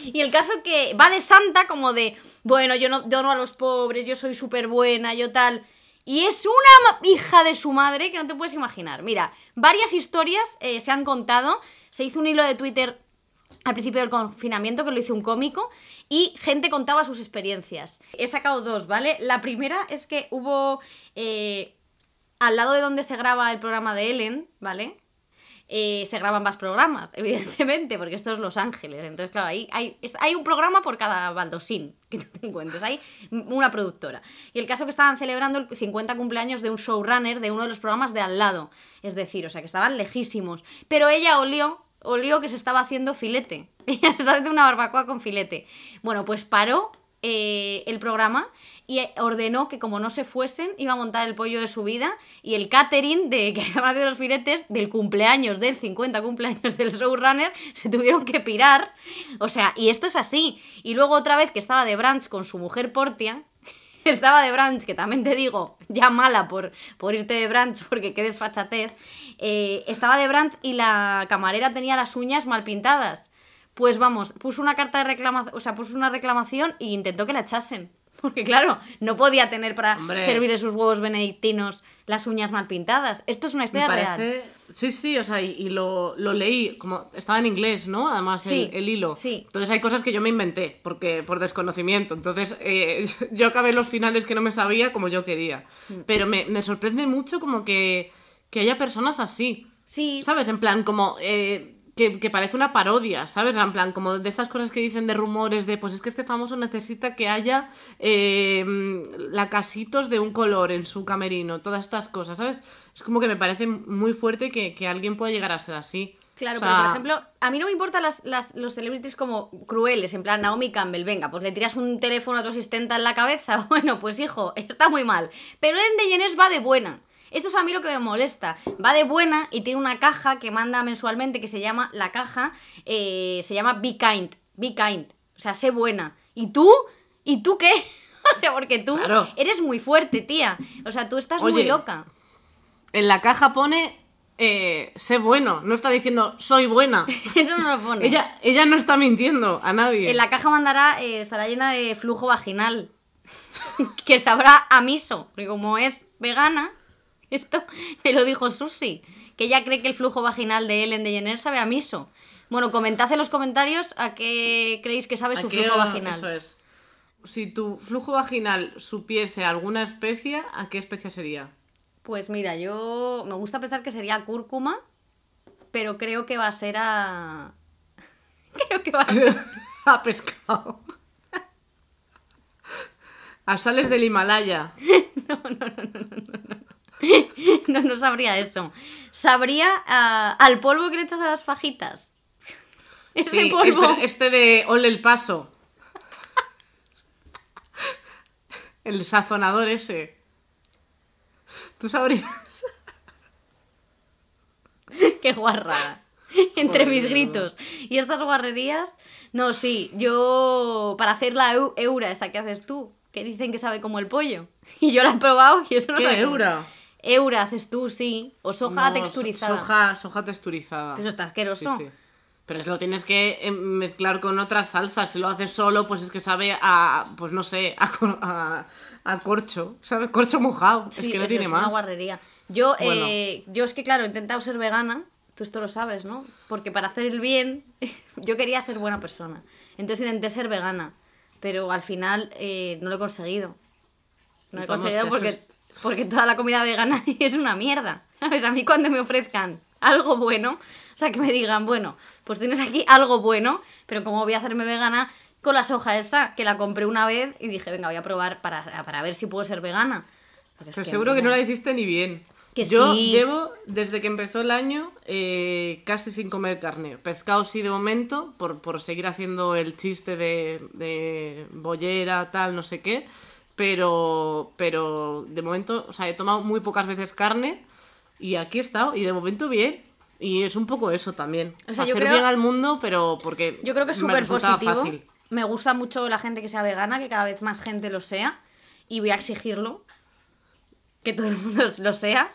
Y el caso que va de santa como de, bueno, yo no dono a los pobres, yo soy súper buena, yo tal. Y es una hija de su madre que no te puedes imaginar. Mira, varias historias eh, se han contado. Se hizo un hilo de Twitter al principio del confinamiento, que lo hizo un cómico, y gente contaba sus experiencias. He sacado dos, ¿vale? La primera es que hubo, eh, al lado de donde se graba el programa de Ellen, ¿vale? Eh, se graban más programas, evidentemente, porque esto es Los Ángeles. Entonces, claro, ahí hay, hay un programa por cada baldosín que tú te encuentres. Hay una productora. Y el caso que estaban celebrando el 50 cumpleaños de un showrunner de uno de los programas de al lado. Es decir, o sea, que estaban lejísimos. Pero ella olió olió que se estaba haciendo filete. se está haciendo una barbacoa con filete. Bueno, pues paró eh, el programa y ordenó que como no se fuesen, iba a montar el pollo de su vida y el catering de que estaban haciendo los filetes del cumpleaños, del 50 cumpleaños del showrunner, se tuvieron que pirar. O sea, y esto es así. Y luego otra vez que estaba de brunch con su mujer Portia, estaba de brunch, que también te digo, ya mala por, por irte de brunch, porque qué desfachatez, eh, estaba de brunch y la camarera tenía las uñas mal pintadas. Pues vamos, puso una carta de reclamación, o sea, puso una reclamación e intentó que la echasen. Porque claro, no podía tener para servir servirle sus huevos benedictinos las uñas mal pintadas. Esto es una historia real. Sí, sí, o sea, y, lo, leí, como estaba en inglés, ¿no? Además, el, hilo. Sí. Entonces hay cosas que yo me inventé, porque por desconocimiento. Entonces eh, yo acabé los finales que no me sabía como yo quería. Mm. Pero me, sorprende mucho como que, haya personas así. Sí. ¿Sabes? En plan, como... Eh, que, parece una parodia, ¿sabes? En plan, como de estas cosas que dicen de rumores de, pues es que este famoso necesita que haya em, la lacasitos de un color en su camerino, todas estas cosas, ¿sabes? Es como que me parece muy fuerte que, alguien pueda llegar a ser así. Claro, pero por ejemplo, a mí no me importan los celebrities como crueles, en plan Naomi Campbell, venga, pues le tiras un teléfono a tu asistenta en la cabeza, bueno, pues hijo, está muy mal. Pero en es va de buena. Esto es a mí lo que me molesta. Va de buena y tiene una caja que manda mensualmente que se llama, la caja, eh, se llama Be Kind. Be Kind. O sea, sé buena. ¿Y tú? ¿Y tú qué? o sea, porque tú eres muy fuerte, tía. O sea, tú estás muy loca. En la caja pone eh, sé bueno, no está diciendo soy buena. Eso no lo pone. ella, no está mintiendo a nadie. En la caja mandará, eh, estará llena de flujo vaginal. que sabrá a miso, porque como es vegana, esto me lo dijo Susi, que ella cree que el flujo vaginal de Ellen DeGeneres sabe a miso. Bueno, comentad en los comentarios a qué creéis que sabe su flujo vaginal. Eso es. Si tu flujo vaginal supiese alguna especie, ¿a qué especie sería? Pues mira, yo me gusta pensar que sería cúrcuma, pero creo que va a ser a. Creo que va a ser. a pescado. a sales del Himalaya. no, no, no, no. no. no, no sabría eso. Sabría ah, al polvo que le echas a las fajitas. Ese polvo. este de Ole el Paso. El sazonador ese. Tú sabrías. Qué guarra Entre mis gritos. Y estas guarrerías. No, sí, yo. Para hacer la eura esa que haces tú, que dicen que sabe como el pollo. Y yo la he probado y eso no sabe. Eura haces tú, sí. O soja texturizada. Soja, soja texturizada. eso está asqueroso. Sí, Pero es lo tienes que eh, mezclar con otras salsas. Si lo haces solo, pues es que sabe a, pues no sé, a, a corcho. Sabe Corcho mojado. es que no tiene es más. Una guarrería. Yo, eh, yo es que, claro, he intentado ser vegana. Tú esto lo sabes, ¿no? Porque para hacer el bien, yo quería ser buena persona. Entonces intenté ser vegana. Pero al final eh, no lo he conseguido. No lo he conseguido porque porque toda la comida vegana es una mierda. ¿Sabes? A mí cuando me ofrezcan algo bueno, o sea, que me digan, bueno, pues tienes aquí algo bueno, pero como voy a hacerme vegana con la soja esa, que la compré una vez y dije, venga, voy a probar para, ver si puedo ser vegana. Pero, pues seguro que no la hiciste ni bien. Yo llevo desde que empezó el año eh, casi sin comer carne. Pescado sí de momento, por, seguir haciendo el chiste de, de bollera, tal, no sé qué pero, pero de momento, o sea, he tomado muy pocas veces carne y aquí he estado y de momento bien. Y es un poco eso también. Hacer yo creo, bien al mundo, pero porque. Yo creo que es súper positivo. Me gusta mucho la gente que sea vegana, que cada vez más gente lo sea. Y voy a exigirlo. Que todo el mundo lo sea.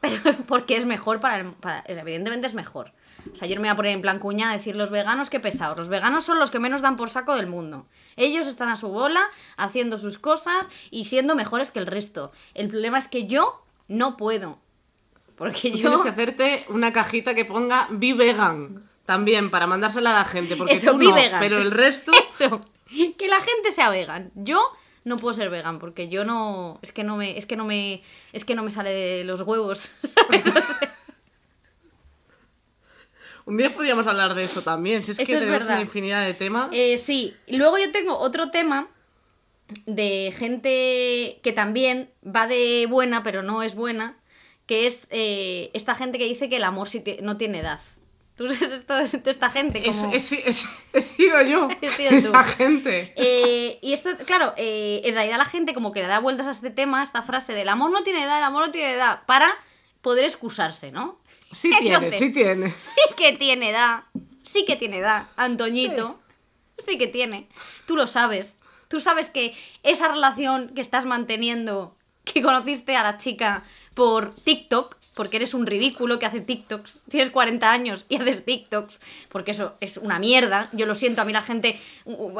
Pero porque es mejor para Para, evidentemente es mejor. O sea, no me voy a poner en plan cuña a decir los veganos que pesados. Los veganos son los que menos dan por saco del mundo. Ellos están a su bola, haciendo sus cosas y siendo mejores que el resto. El problema es que yo no puedo. Porque yo. Tienes que hacerte una cajita que ponga Be Vegan también para mandársela a la gente. Porque vegan. pero el resto. Que la gente sea vegan. Yo no puedo ser vegan porque yo no es que no me es que no me es que no me sale de los huevos Un día podríamos hablar de eso también, si es que tenemos una infinidad de temas. Eh, sí, luego yo tengo otro tema de gente que también va de buena, pero no es buena, que es eh, esta gente que dice que el amor no tiene edad. Tú sabes esto de esta gente. Como... Es, he sido yo. esa gente. Eh, y esto, claro, eh, en realidad la gente como que le da vueltas a este tema, esta frase del amor no tiene edad, el amor no tiene edad, para poder excusarse, ¿no? Sí tienes, tiene, sí tiene. Sí que tiene edad, sí que tiene edad, Antoñito. sí que tiene. Tú lo sabes. Tú sabes que esa relación que estás manteniendo, que conociste a la chica por TikTok, porque eres un ridículo que hace TikToks. Tienes 40 años y haces TikToks, porque eso es una mierda. Yo lo siento, a mí la gente,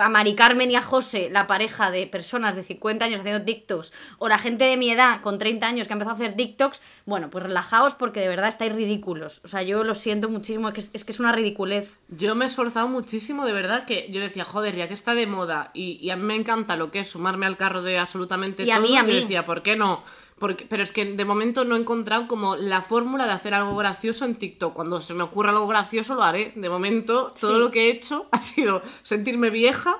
a Mari Carmen y a José, la pareja de personas de 50 años haciendo TikToks, o la gente de mi edad con 30 años que ha empezado a hacer TikToks, bueno, pues relajaos porque de verdad estáis ridículos. O sea, yo lo siento muchísimo, es que es, una ridiculez. Yo me he esforzado muchísimo, de verdad, que yo decía, joder, ya que está de moda y, a mí me encanta lo que es sumarme al carro de absolutamente y a mí, a mí. decía, ¿por qué no? pero es que de momento no he encontrado como la fórmula de hacer algo gracioso en TikTok. Cuando se me ocurra algo gracioso lo haré. De momento todo lo que he hecho ha sido sentirme vieja,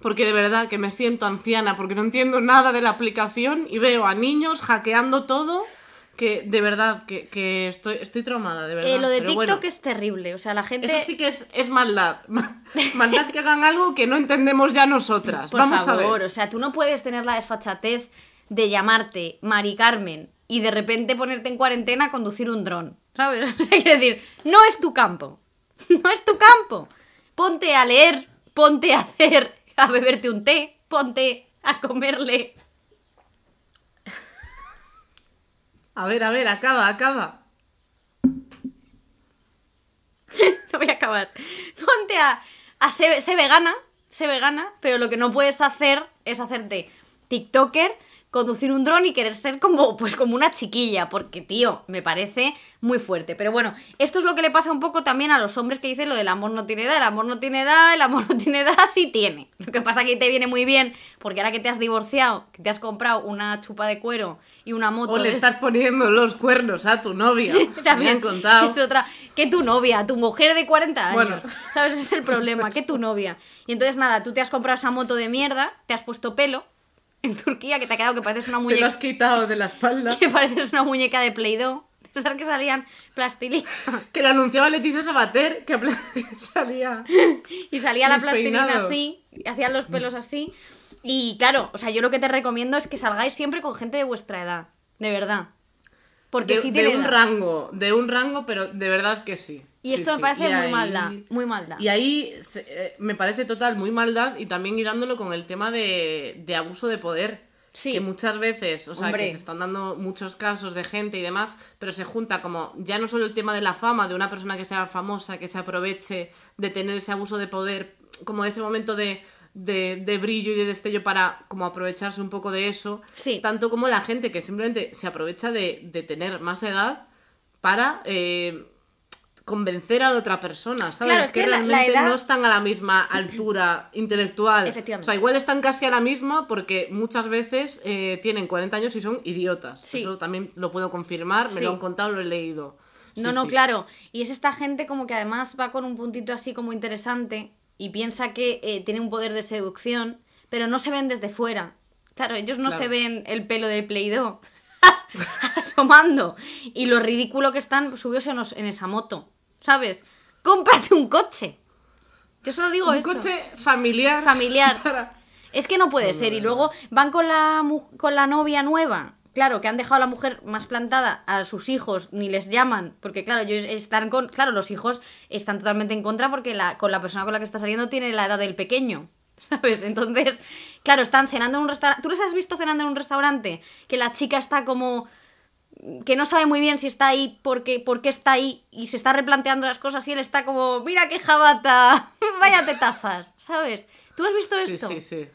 porque de verdad que me siento anciana, porque no entiendo nada de la aplicación y veo a niños hackeando todo. Que de verdad, que, estoy, estoy traumada, de verdad. Eh, lo de TikTok es terrible, o sea, la gente... Eso sí que es, es maldad. maldad que hagan algo que no entendemos ya nosotras. Por Vamos favor, a o sea, tú no puedes tener la desfachatez de llamarte Mari Carmen y de repente ponerte en cuarentena a conducir un dron. ¿Sabes? es decir, no es tu campo. No es tu campo. Ponte a leer, ponte a hacer, a beberte un té, ponte a comerle. A ver, a ver, acaba, acaba. no voy a acabar. Ponte a, a ser, vegana, se vegana, pero lo que no puedes hacer es hacerte TikToker, conducir un dron y querer ser como, pues como una chiquilla, porque tío, me parece muy fuerte. Pero bueno, esto es lo que le pasa un poco también a los hombres que dicen lo del amor no tiene edad, el amor no tiene edad, el amor no tiene edad, sí tiene. Lo que pasa que te viene muy bien, porque ahora que te has divorciado, te has comprado una chupa de cuero y una moto... O le estás poniendo los cuernos a tu novia, también me han contado. Es otra, que tu novia, tu mujer de 40 años, ¿sabes? Ese es el problema, que tu novia. Y entonces nada, tú te has comprado esa moto de mierda, te has puesto pelo en Turquía que te ha quedado que pareces una muñeca. Te lo has quitado de la espalda. Que pareces una muñeca de Play-Doh. Esas que salían plastilina. Que le anunciaba Leticia Sabater que salía. Y salía la plastilina así, y hacían los pelos así. Y claro, o sea, yo lo que te recomiendo es que salgáis siempre con gente de vuestra edad. De verdad. Porque de, tiene. De un rango, de un rango, pero de verdad que sí. Y esto me parece muy maldad, muy maldad. Y ahí eh, me parece total muy maldad y también girándolo con el tema de, de abuso de poder. Sí. Que muchas veces, o sea, que se están dando muchos casos de gente y demás, pero se junta como ya no solo el tema de la fama, de una persona que sea famosa, que se aproveche de tener ese abuso de poder, como ese momento de, brillo y de destello para como aprovecharse un poco de eso. Sí. Tanto como la gente que simplemente se aprovecha de, de tener más edad para eh, convencer a otra persona, ¿sabes? es que, realmente no están a la misma altura intelectual. Efectivamente. O sea, igual están casi a la misma porque muchas veces eh, tienen 40 años y son idiotas. Eso también lo puedo confirmar, me lo han contado, lo he leído. no, no, claro. Y es esta gente como que además va con un puntito así como interesante y piensa que eh, tiene un poder de seducción, pero no se ven desde fuera. Claro, ellos no se ven el pelo de pleido asomando y lo ridículo que están subióse en esa moto. ¿sabes? Cómprate un coche. Yo solo digo eso. Un coche familiar. Familiar. Es que no puede ser. Y luego van con la, con la novia nueva. Claro, que han dejado a la mujer más plantada a sus hijos, ni les llaman, porque claro, ellos están con. Claro, los hijos están totalmente en contra porque la, con la persona con la que está saliendo tiene la edad del pequeño. ¿sabes? Entonces, claro, están cenando en un restaurante. ¿Tú les has visto cenando en un restaurante? Que la chica está como que no sabe muy bien si está ahí porque, qué está ahí y se está replanteando las cosas y él está como, mira qué jabata, vaya tetazas, ¿sabes? ¿Tú has visto esto? Sí, sí, sí.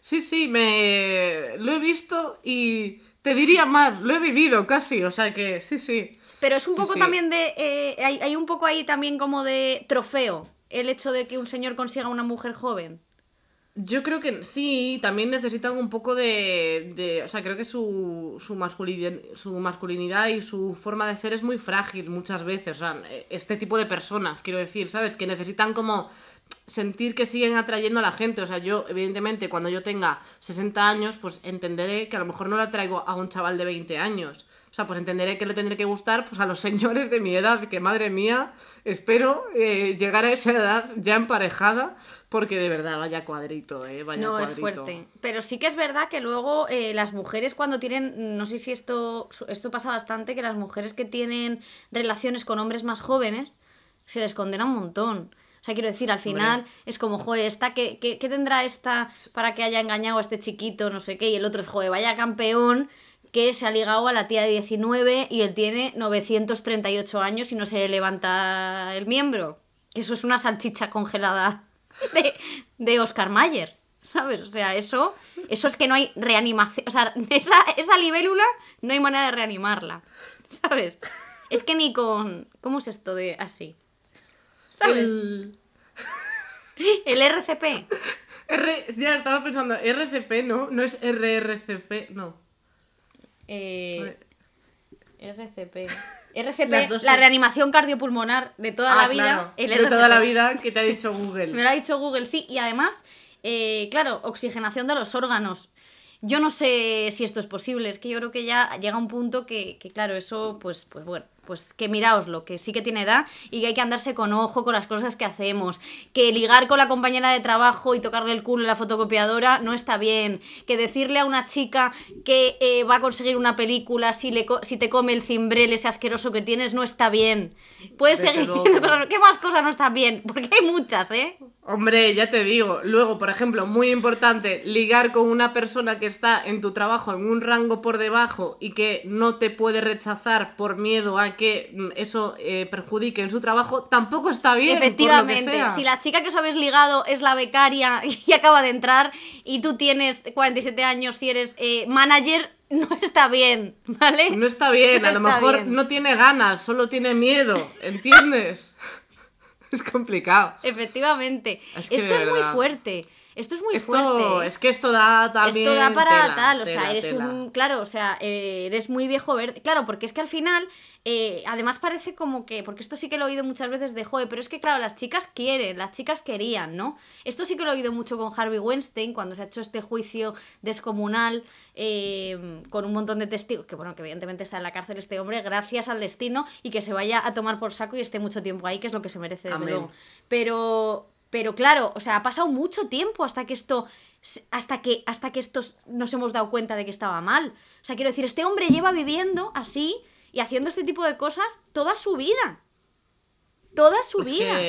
Sí, sí, me... lo he visto y te diría más, lo he vivido casi, o sea que sí, sí. Pero es un poco también de... Eh, hay, hay un poco ahí también como de trofeo el hecho de que un señor consiga una mujer joven. Yo creo que sí, también necesitan un poco de, de. o sea, creo que su, su, masculinidad, su masculinidad y su forma de ser es muy frágil muchas veces. O sea, eh, este tipo de personas, quiero decir, ¿sabes? Que necesitan como sentir que siguen atrayendo a la gente. O sea, yo, evidentemente, cuando yo tenga 60 años, pues entenderé que a lo mejor no la traigo a un chaval de 20 años. O sea, pues entenderé que le tendré que gustar pues, a los señores de mi edad, que madre mía, espero eh, llegar a esa edad ya emparejada porque de verdad, vaya cuadrito, ¿eh? Vaya no, es fuerte. Pero sí que es verdad que luego eh, las mujeres cuando tienen, no sé si esto, esto pasa bastante, que las mujeres que tienen relaciones con hombres más jóvenes, se les condena un montón. O sea, quiero decir, al final es como, joder, esta, ¿qué, tendrá esta para que haya engañado a este chiquito, no sé qué? Y el otro es, joder, vaya campeón que se ha ligado a la tía de 19 y él tiene 938 años y no se levanta el miembro. Eso es una salchicha congelada de, Oscar Mayer. ¿Sabes? O sea, eso, eso es que no hay reanimación. O sea, esa, libélula no hay manera de reanimarla. ¿Sabes? Es que ni con. ¿Cómo es esto de así? ¿Sabes? El, RCP. Ya estaba pensando, RCP, ¿no? No es RRCP, no. Eh... RCP. RCP, la reanimación cardiopulmonar de toda ah, la vida. de toda la vida que te ha dicho Google. Me lo ha dicho Google, sí. Y además, eh, claro, oxigenación de los órganos. Yo no sé si esto es posible, es que yo creo que ya llega un punto que, que claro, eso, pues, pues bueno, pues que miraos lo que sí que tiene edad y que hay que andarse con ojo con las cosas que hacemos, que ligar con la compañera de trabajo y tocarle el culo en la fotocopiadora no está bien, que decirle a una chica que eh, va a conseguir una película si, le si te come el cimbrel ese asqueroso que tienes no está bien. Puedes seguir diciendo ¿qué más cosas no están bien? Porque hay muchas, ¿eh? Hombre, ya te digo. Luego, por ejemplo, muy importante, ligar con una persona que está en tu trabajo en un rango por debajo y que no te puede rechazar por miedo a que que mm, eso eh, perjudique en su trabajo, tampoco está bien. Efectivamente, si la chica que os habéis ligado es la becaria y acaba de entrar y tú tienes 47 años y eres eh, manager, no está bien, ¿vale? No está bien, a lo mejor no tiene ganas, solo tiene miedo, ¿entiendes? es complicado. Efectivamente. Esto es muy fuerte. Esto es muy fuerte. Es que esto da también. Esto da para tal, o sea, eres un. Claro, o sea, eh, eres muy viejo verde. Claro, porque es que al final, eh, además parece como que. Porque esto sí que lo he oído muchas veces de Joe, pero es que claro, las chicas quieren, las chicas querían, ¿no? Esto sí que lo he oído mucho con Harvey Weinstein cuando se ha hecho este juicio descomunal eh, con un montón de testigos. Que bueno, que evidentemente está en la cárcel este hombre, gracias al destino y que se vaya a tomar por saco y esté mucho tiempo ahí, que es lo que se merece, desde luego. Pero pero claro, o sea, ha pasado mucho tiempo hasta que esto. Hasta que, hasta que estos nos hemos dado cuenta de que estaba mal. O sea, quiero decir, este hombre lleva viviendo así y haciendo este tipo de cosas toda su vida. Toda su pues vida.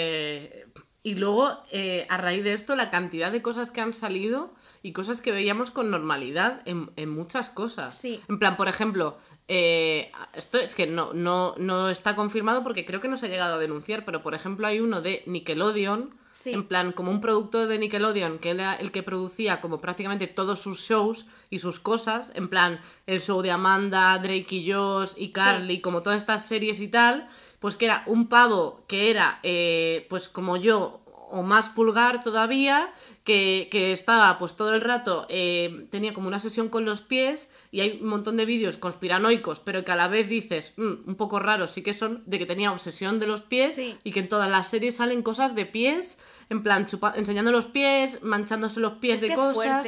Y luego, eh, a raíz de esto, la cantidad de cosas que han salido y cosas que veíamos con normalidad en, muchas cosas. Sí. En plan, por ejemplo, eh, esto es que no, no, no está confirmado porque creo que no se ha llegado a denunciar, pero por ejemplo hay uno de Nickelodeon en plan, como un producto de Nickelodeon, que era el que producía como prácticamente todos sus shows y sus cosas, en plan, el show de Amanda, Drake y Josh y Carly, como todas estas series y tal, pues que era un pavo que era, eh, pues como yo, o más pulgar todavía, que, que estaba pues todo el rato, eh, tenía como una sesión con los pies y hay un montón de vídeos conspiranoicos, pero que a la vez dices, mm, un poco raros sí que son, de que tenía obsesión de los pies y que en todas las series salen cosas de pies, en plan enseñando los pies, manchándose los pies de cosas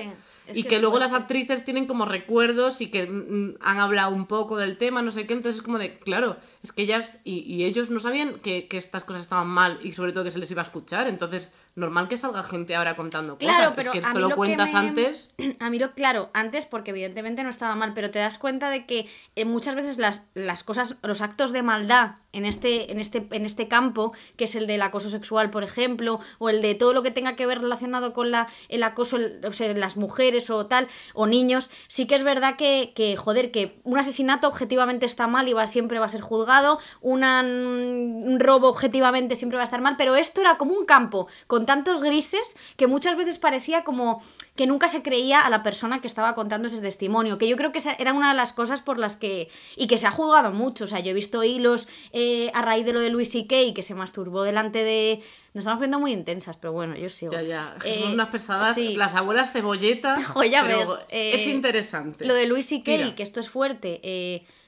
y que, luego las actrices tienen como recuerdos y que mm, mm, han hablado un poco del tema, no sé qué, entonces es como de, claro, es que ellas y, y ellos no sabían que, que, estas cosas estaban mal y sobre todo que se les iba a escuchar, entonces normal que salga gente ahora contando cosas. Claro, pero es que esto lo, cuentas antes. A mí claro, antes porque evidentemente no estaba mal, pero te das cuenta de que eh, muchas veces las, las cosas, los actos de maldad en este, en, este, en este campo, que es el del acoso sexual, por ejemplo, o el de todo lo que tenga que ver relacionado con la, el acoso, o sea, las mujeres o tal, o niños, sí que es verdad que, que, joder, que un asesinato objetivamente está mal y va, siempre va a ser juzgado, mm, un robo objetivamente siempre va a estar mal, pero esto era como un campo con tantos grises que muchas veces parecía como que nunca se creía a la persona que estaba contando ese testimonio, que yo creo que era una de las cosas por las que... y que se ha juzgado mucho, o sea, yo he visto hilos eh, a raíz de lo de Luis Kay que se masturbó delante de... Nos estamos viendo muy intensas, pero bueno, yo sigo. Ya, ya, eh, unas pesadas, las abuelas cebolletas, pero eh, es interesante. Lo de Luis Kay que esto es fuerte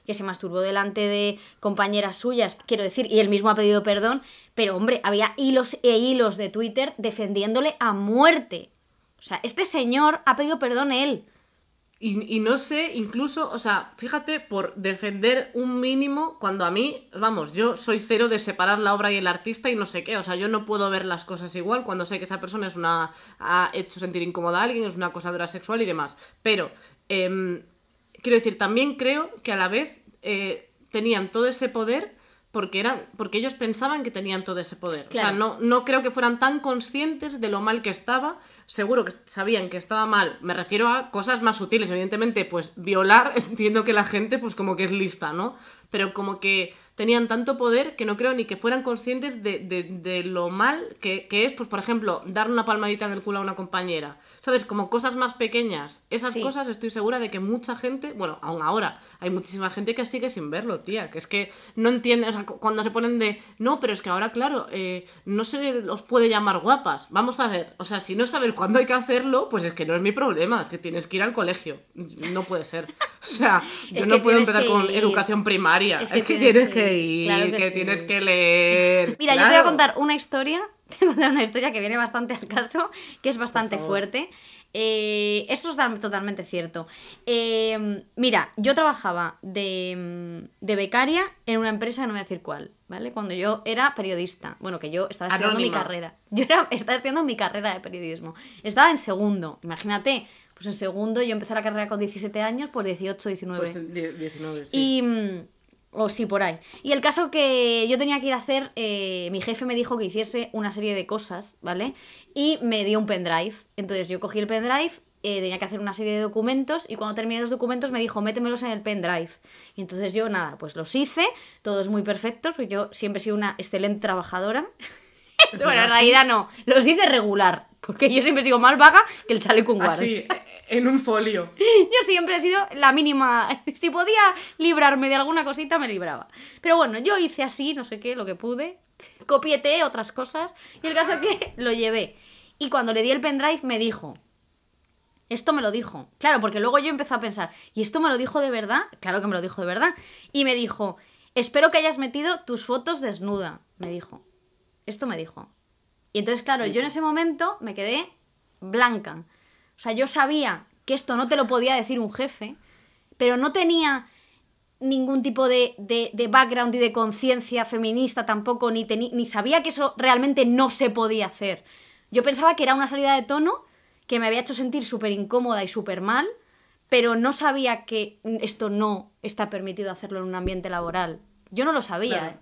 que se masturbó delante de compañeras suyas, quiero decir, y él mismo ha pedido perdón, pero hombre, había hilos e hilos de Twitter defendiéndole a muerte. O sea, este señor ha pedido perdón él. Y, no sé, incluso, o sea, fíjate, por defender un mínimo, cuando a mí, vamos, yo soy cero de separar la obra y el artista y no sé qué, o sea, yo no puedo ver las cosas igual cuando sé que esa persona es una. ha hecho sentir incómoda a alguien, es una acosadora sexual y demás. Pero, eh, quiero decir, también creo que a la vez eh, tenían todo ese poder porque eran porque ellos pensaban que tenían todo ese poder. O sea, no, no creo que fueran tan conscientes de lo mal que estaba. Seguro que sabían que estaba mal. Me refiero a cosas más sutiles, evidentemente, pues violar, entiendo que la gente pues como que es lista, ¿no? Pero como que tenían tanto poder que no creo ni que fueran conscientes de, de, de lo mal que, que, es, pues por ejemplo, dar una palmadita en el culo a una compañera. ¿sabes? Como cosas más pequeñas. Esas cosas estoy segura de que mucha gente, bueno, aún ahora, hay muchísima gente que sigue sin verlo, tía, que es que no entiende, o sea, cuando se ponen de, no, pero es que ahora, claro, eh, no se los puede llamar guapas, vamos a ver, o sea, si no sabes cuándo hay que hacerlo, pues es que no es mi problema, es que tienes que ir al colegio, no puede ser. O sea, yo no puedo empezar con educación primaria, es que, tienes, que, ir, que, tienes que leer. Mira, yo te voy a contar una historia que dar una historia que viene bastante al caso, que es bastante fuerte. Eh, esto eso es totalmente cierto. Em, mira, yo trabajaba mm, de, becaria en una empresa, no voy a decir cuál, ¿vale? Cuando yo era periodista. Bueno, que yo estaba haciendo mi carrera. Yo era, estaba haciendo mi carrera de periodismo. Estaba en segundo, imagínate. Pues en segundo yo empecé la carrera con 17 años, por 18, 19. Pues 19 pues sí. Y mm, o sí, por ahí. Y el caso que yo tenía que ir a hacer, eh, mi jefe me dijo que hiciese una serie de cosas, ¿vale? Y me dio un pendrive. Entonces yo cogí el pendrive, eh, tenía que hacer una serie de documentos y cuando terminé los documentos me dijo, métemelos en el pendrive. Y entonces yo, nada, pues los hice, todos muy perfectos, porque yo siempre he sido una excelente trabajadora. bueno, en realidad no. Los hice regular. Porque yo siempre sigo más vaga que el chaleco un Así, ah, en un folio. Yo siempre he sido la mínima. Si podía librarme de alguna cosita, me libraba. Pero bueno, yo hice así, no sé qué, lo que pude. copié otras cosas. Y el caso es que lo llevé. Y cuando le di el pendrive, me dijo. Esto me lo dijo. Claro, porque luego yo empecé a pensar, ¿y esto me lo dijo de verdad? Claro que me lo dijo de verdad. Y me dijo, espero que hayas metido tus fotos desnuda, me dijo. Esto me dijo. Y entonces, claro, yo en ese momento me quedé blanca. O sea, yo sabía que esto no te lo podía decir un jefe, pero no tenía ningún tipo de, de, background y de conciencia feminista tampoco, ni, ni sabía que eso realmente no se podía hacer. Yo pensaba que era una salida de tono que me había hecho sentir súper incómoda y súper mal, pero no sabía que esto no está permitido hacerlo en un ambiente laboral. Yo no lo sabía. ¿eh?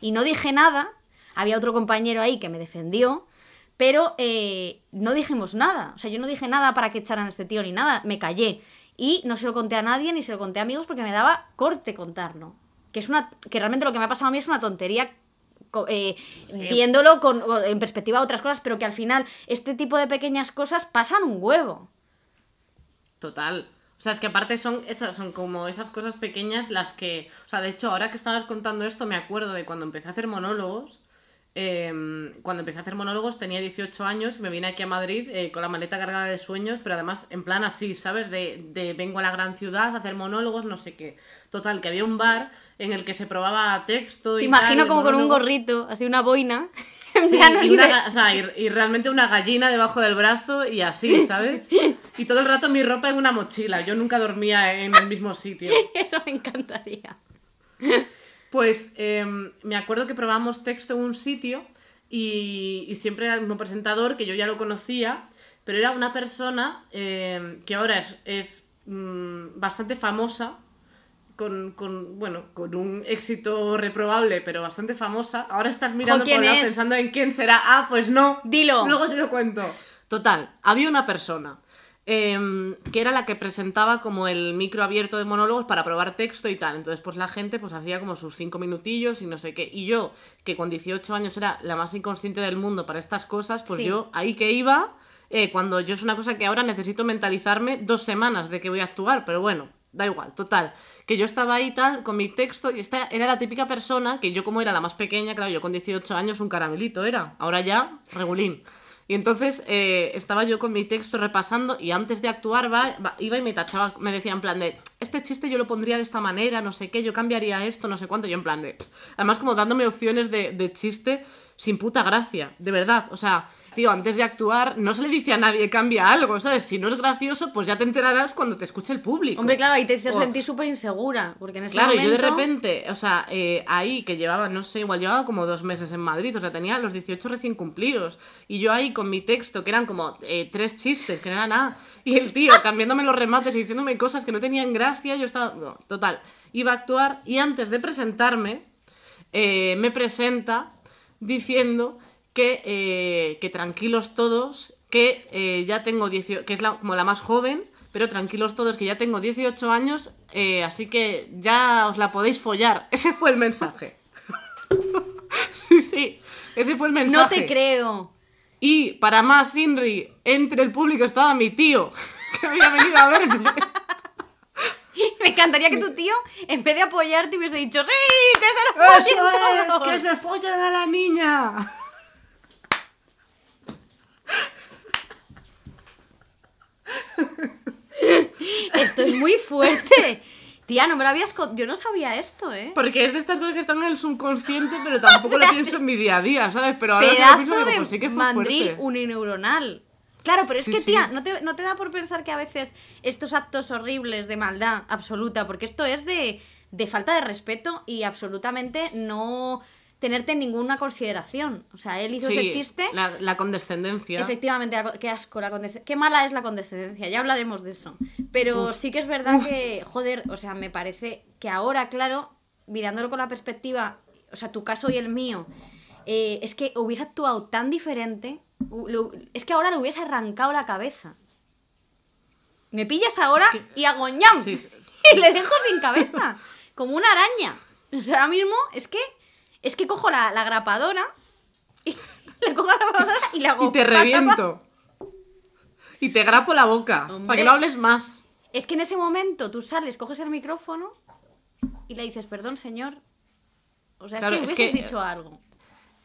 Y no dije nada había otro compañero ahí que me defendió, pero eh, no dijimos nada. O sea, yo no dije nada para que echaran a este tío ni nada, me callé. Y no se lo conté a nadie ni se lo conté a amigos porque me daba corte contarlo. Que, es una, que realmente lo que me ha pasado a mí es una tontería eh, viéndolo con, en perspectiva a otras cosas, pero que al final este tipo de pequeñas cosas pasan un huevo. Total. O sea, es que aparte son esas, son como esas cosas pequeñas las que. O sea, de hecho, ahora que estabas contando esto, me acuerdo de cuando empecé a hacer monólogos Em, cuando empecé a hacer monólogos tenía 18 años y me vine aquí a Madrid eh, con la maleta cargada de sueños, pero además en plan así, ¿sabes? De, de, vengo a la gran ciudad a hacer monólogos, no sé qué. Total, que había un bar en el que se probaba texto Te imagino como con un gorrito, así una boina. y, y, realmente una gallina debajo del brazo y así, ¿sabes? Y todo el rato mi ropa en una mochila. Yo nunca dormía en el mismo sitio. Eso me encantaría. Pues em, me acuerdo que probamos texto en un sitio y, siempre era el mismo presentador, que yo ya lo conocía, pero era una persona em, que ahora es, mm, bastante famosa, con, con, bueno, con un éxito reprobable, pero bastante famosa. Ahora estás mirando por pensando en quién será. Ah, pues no. Dilo. Luego te lo cuento. Total, había una persona Em, que era la que presentaba como el micro abierto de monólogos para probar texto y tal. Entonces, pues la gente pues hacía como sus cinco minutillos y no sé qué. Y yo, que con 18 años era la más inconsciente del mundo para estas cosas, pues yo ahí que iba, eh, cuando yo es una cosa que ahora necesito mentalizarme dos semanas de que voy a actuar, pero bueno, da igual, total. Que yo estaba ahí tal, con mi texto, y esta era la típica persona que yo, como era la más pequeña, claro, yo con 18 años un caramelito era. Ahora ya, regulín. Y entonces eh, estaba yo con mi texto repasando y antes de actuar iba y me tachaba, me decía en plan de, este chiste yo lo pondría de esta manera, no sé qué, yo cambiaría esto, no sé cuánto, yo en plan de... Además como dándome opciones de chiste sin puta gracia, de verdad, o sea tío, antes de actuar no se le dice a nadie cambia algo, ¿sabes? Si no es gracioso, pues ya te enterarás cuando te escuche el público. Hombre, claro, ahí te hizo sentir súper insegura, porque en ese momento... Claro, yo de repente, o sea, eh, ahí que llevaba, no sé, igual llevaba como dos meses en Madrid, o sea, tenía los 18 recién cumplidos, y yo ahí con mi texto, que eran como eh, tres chistes, que no era nada, y el tío cambiándome los remates y diciéndome cosas que no tenían gracia, yo estaba... total, iba a actuar, y antes de presentarme, eh, me presenta diciendo eh, que, tranquilos todos, que eh, ya tengo 18, que es la, como la más joven, pero tranquilos todos, que ya tengo 18 años, eh, así que ya os la podéis follar. Ese fue el mensaje. sí, sí, ese fue el mensaje. No te creo. Y para más, Inri, entre el público estaba mi tío, que había venido a verme. Me encantaría que tu tío, en vez de apoyarte, hubiese dicho ¡Sí! ¡Que se lo follen ¡Que se follen a la niña! esto es muy fuerte. Tía, no me lo habías. Yo no sabía esto, ¿eh? Porque es de estas cosas que están en el subconsciente, pero tampoco lo pienso en mi día a día, ¿sabes? Pero ahora Pedazo lo de pues que fue mandril unineuronal. Claro, pero es que, tía, no, te, da por pensar que a veces estos actos horribles de maldad absoluta, porque esto es de, de falta de respeto y absolutamente no tenerte ninguna consideración. O sea, él hizo ese chiste. La, condescendencia. Efectivamente, qué asco la condescendencia. Qué mala es la condescendencia, ya hablaremos de eso. Pero sí que es verdad que, joder, o sea, me parece que ahora, claro, mirándolo con la perspectiva, o sea, tu caso y el mío, eh, es que hubiese actuado tan diferente, es que ahora le hubiese arrancado la cabeza. Me pillas ahora y hago Y le dejo sin cabeza, como una araña. O sea, ahora mismo es que es que cojo la, la grapadora, y le cojo la grapadora y la Y te reviento. Y te grapo la boca, para que no hables más. Es que en ese momento tú sales, coges el micrófono y le dices, perdón, señor. O sea, es que hubieses dicho eh, algo.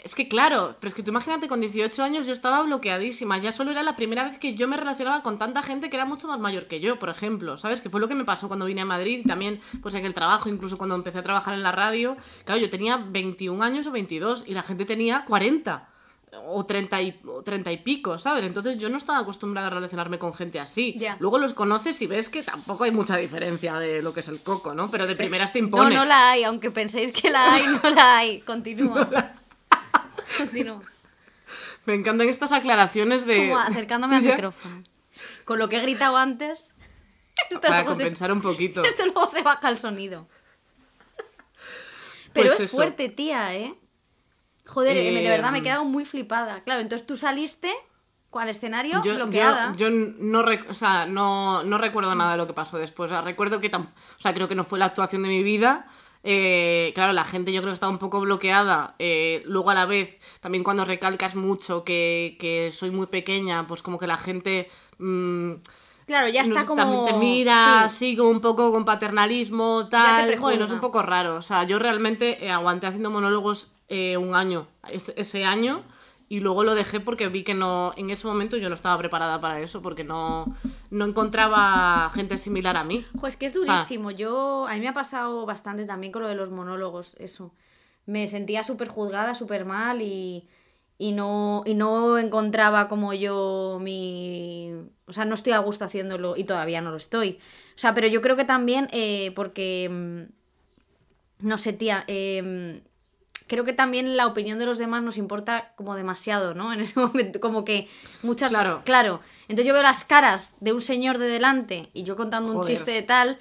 Es que claro, pero es que tú imagínate, con 18 años yo estaba bloqueadísima. Ya solo era la primera vez que yo me relacionaba con tanta gente que era mucho más mayor que yo, por ejemplo. ¿Sabes? Que fue lo que me pasó cuando vine a Madrid, también pues en el trabajo, incluso cuando empecé a trabajar en la radio. Claro, yo tenía 21 años o 22 y la gente tenía 40 o 30 y, 30 y pico, ¿sabes? Entonces yo no estaba acostumbrada a relacionarme con gente así. Luego los conoces y ves que tampoco hay mucha diferencia de lo que es el coco, ¿no? Pero de primeras te impone. No, no la hay, aunque penséis que la hay, no la hay. Continúa. Me encantan estas aclaraciones de. acercándome al micrófono. Con lo que he gritado antes. Para compensar un poquito. Esto luego se baja el sonido. Pues Pero es fuerte, tía, ¿eh? Joder, eh, de eh, verdad me he quedado muy flipada. Claro, entonces tú saliste el escenario yo, bloqueada. Yo, no, sea, no, recuerdo nada de lo que pasó después. recuerdo que o sea, creo que no fue la actuación de mi vida, eh, claro, la gente yo creo que está un poco bloqueada. Eh, luego a la vez, también cuando recalcas mucho que, soy muy pequeña, pues como que la gente... Mm, claro, ya está como. Te mira sí. así, un poco con paternalismo, tal. Bueno, es un poco raro. O sea, yo realmente eh, aguanté haciendo monólogos un año. ese año y luego lo dejé porque vi que no en ese momento yo no estaba preparada para eso porque no no encontraba gente similar a mí. pues es que es durísimo. yo a mí me ha pasado bastante también con lo de los monólogos, eso. Me sentía súper juzgada, súper mal y, y no y no encontraba como yo mi, o sea, no estoy a gusto haciéndolo y todavía no lo estoy. O sea, pero yo creo que también eh, porque mm, no sé, tía, em, creo que también la opinión de los demás nos importa como demasiado, ¿no? En ese momento, como que muchas... Claro. Claro. Entonces yo veo las caras de un señor de delante y yo contando un chiste de tal.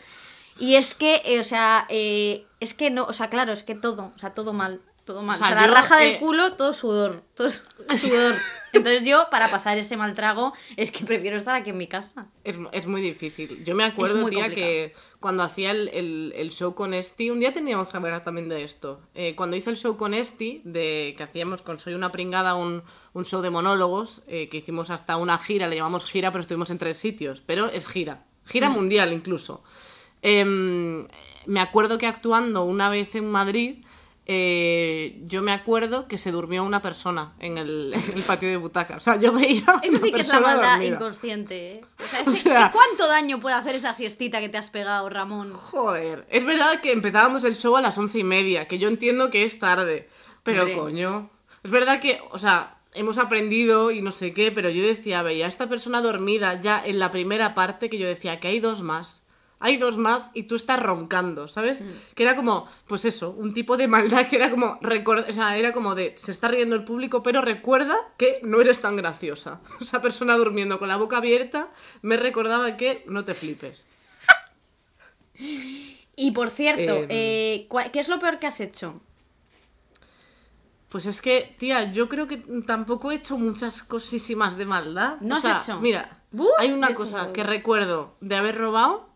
Y es que, eh, o sea, eh, es que no, o sea, claro, es que todo, o sea, todo mal, todo mal. O sea, la raja del eh, culo, todo sudor, todo sudor. Entonces yo, para pasar ese mal trago, es que prefiero estar aquí en mi casa. Es, muy difícil. Yo me acuerdo, tía, que cuando hacía el, el, show con Esti, un día teníamos que hablar también de esto. Eh, cuando hice el show con Esti, de, que hacíamos con Soy una pringada un, un show de monólogos, eh, que hicimos hasta una gira, le llamamos gira, pero estuvimos en tres sitios, pero es gira, gira mm. mundial incluso. Em, me acuerdo que actuando una vez en Madrid, eh, yo me acuerdo que se durmió una persona en el, patio de butaca. O sea, yo veía. Eso sí que es la maldad inconsciente. ¿eh? O sea, ¿Cuánto daño puede hacer esa siestita que te has pegado, Ramón? Joder. Es verdad que empezábamos el show a las once y media, que yo entiendo que es tarde. Pero coño. Es verdad que, o sea, hemos aprendido y no sé qué, pero yo decía, veía esta persona dormida ya en la primera parte que yo decía que hay dos más hay dos más y tú estás roncando, ¿sabes? Mm. Que era como, pues eso, un tipo de maldad que era como, record... o sea, era como de, se está riendo el público, pero recuerda que no eres tan graciosa. Esa persona durmiendo con la boca abierta me recordaba que no te flipes. y por cierto, em. eh, ¿qué es lo peor que has hecho? Pues es que, tía, yo creo que tampoco he hecho muchas cosísimas de maldad. No has hecho. Mira, hay una cosa que recuerdo de haber robado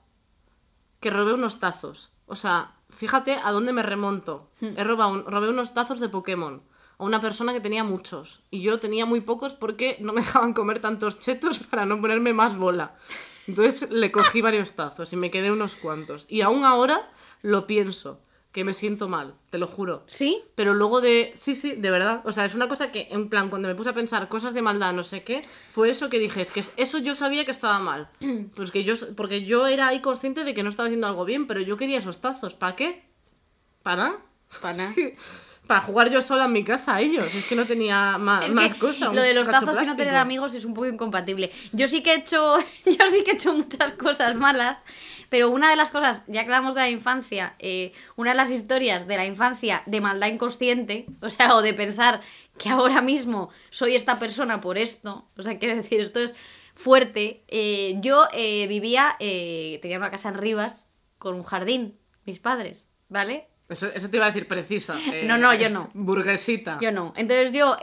que robé unos tazos. O sea, fíjate a dónde me remonto. He robado robé unos tazos de Pokémon a una persona que tenía muchos. Y yo tenía muy pocos porque no me dejaban comer tantos chetos para no ponerme más bola. Entonces le cogí varios tazos y me quedé unos cuantos. Y aún ahora lo pienso que me siento mal, te lo juro. ¿Sí? Pero luego de. Sí, sí, de verdad. O sea, es una cosa que, en plan, cuando me puse a pensar cosas de maldad, no sé qué, fue eso que dije, es que eso yo sabía que estaba mal. Pues que yo. Porque yo era ahí consciente de que no estaba haciendo algo bien, pero yo quería esos tazos. ¿Para qué? ¿Para? ¿Para? Para jugar yo sola en mi casa a ellos. Es que no tenía más, es más Lo de los tazos y no tener amigos es un poco incompatible. Yo sí que he hecho. Yo sí que he hecho muchas cosas malas. Pero una de las cosas, ya que hablamos de la infancia, eh, una de las historias de la infancia de maldad inconsciente, o sea, o de pensar que ahora mismo soy esta persona por esto, o sea, quiero decir, esto es fuerte. Eh, yo eh, vivía, tenía una casa en Rivas con un jardín, mis padres, ¿vale? Eso, eso, te iba a decir precisa. no, no, yo no. Burguesita. Yo no. Entonces yo,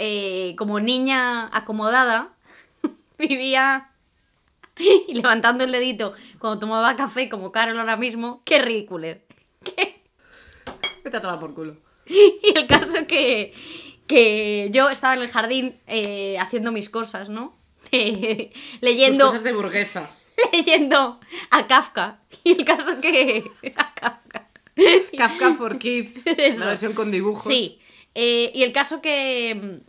como niña acomodada, vivía y levantando el dedito cuando tomaba café como Carol ahora mismo, qué ridículo. ¿Qué? te por culo. Y el caso que, que yo estaba en el jardín eh, haciendo mis cosas, ¿no? leyendo... cosas de burguesa. Leyendo a Kafka. Y el caso que... Kafka. Kafka for Kids. La versión con dibujos. Sí. Eh, y el caso que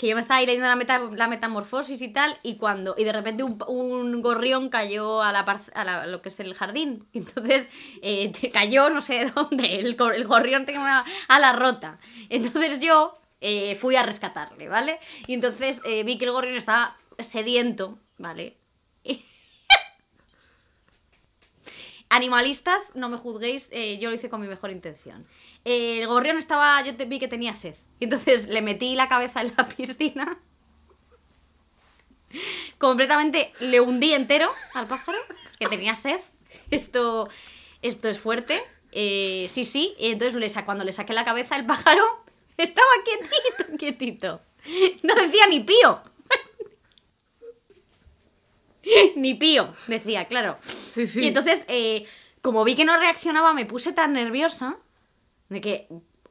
que yo me estaba ahí leyendo la, metamorfosis y tal, y cuando, y de repente un, gorrión cayó a, la, a lo que es el jardín, entonces eh, cayó no sé dónde, el, gorrión tenía una, a rota, entonces yo eh, fui a rescatarle, ¿vale? Y entonces eh, vi que el gorrión estaba sediento, ¿vale? Animalistas, no me juzguéis, yo lo hice con mi mejor intención el gorrión estaba, yo vi que tenía sed. Y entonces le metí la cabeza en la piscina. Completamente le hundí entero al pájaro, que tenía sed. Esto, esto es fuerte. Eh, sí, sí. Y entonces cuando le saqué la cabeza, el pájaro estaba quietito, quietito. No decía ni pío. ni pío, decía, claro. Sí, sí. Y entonces, eh, como vi que no reaccionaba, me puse tan nerviosa de que,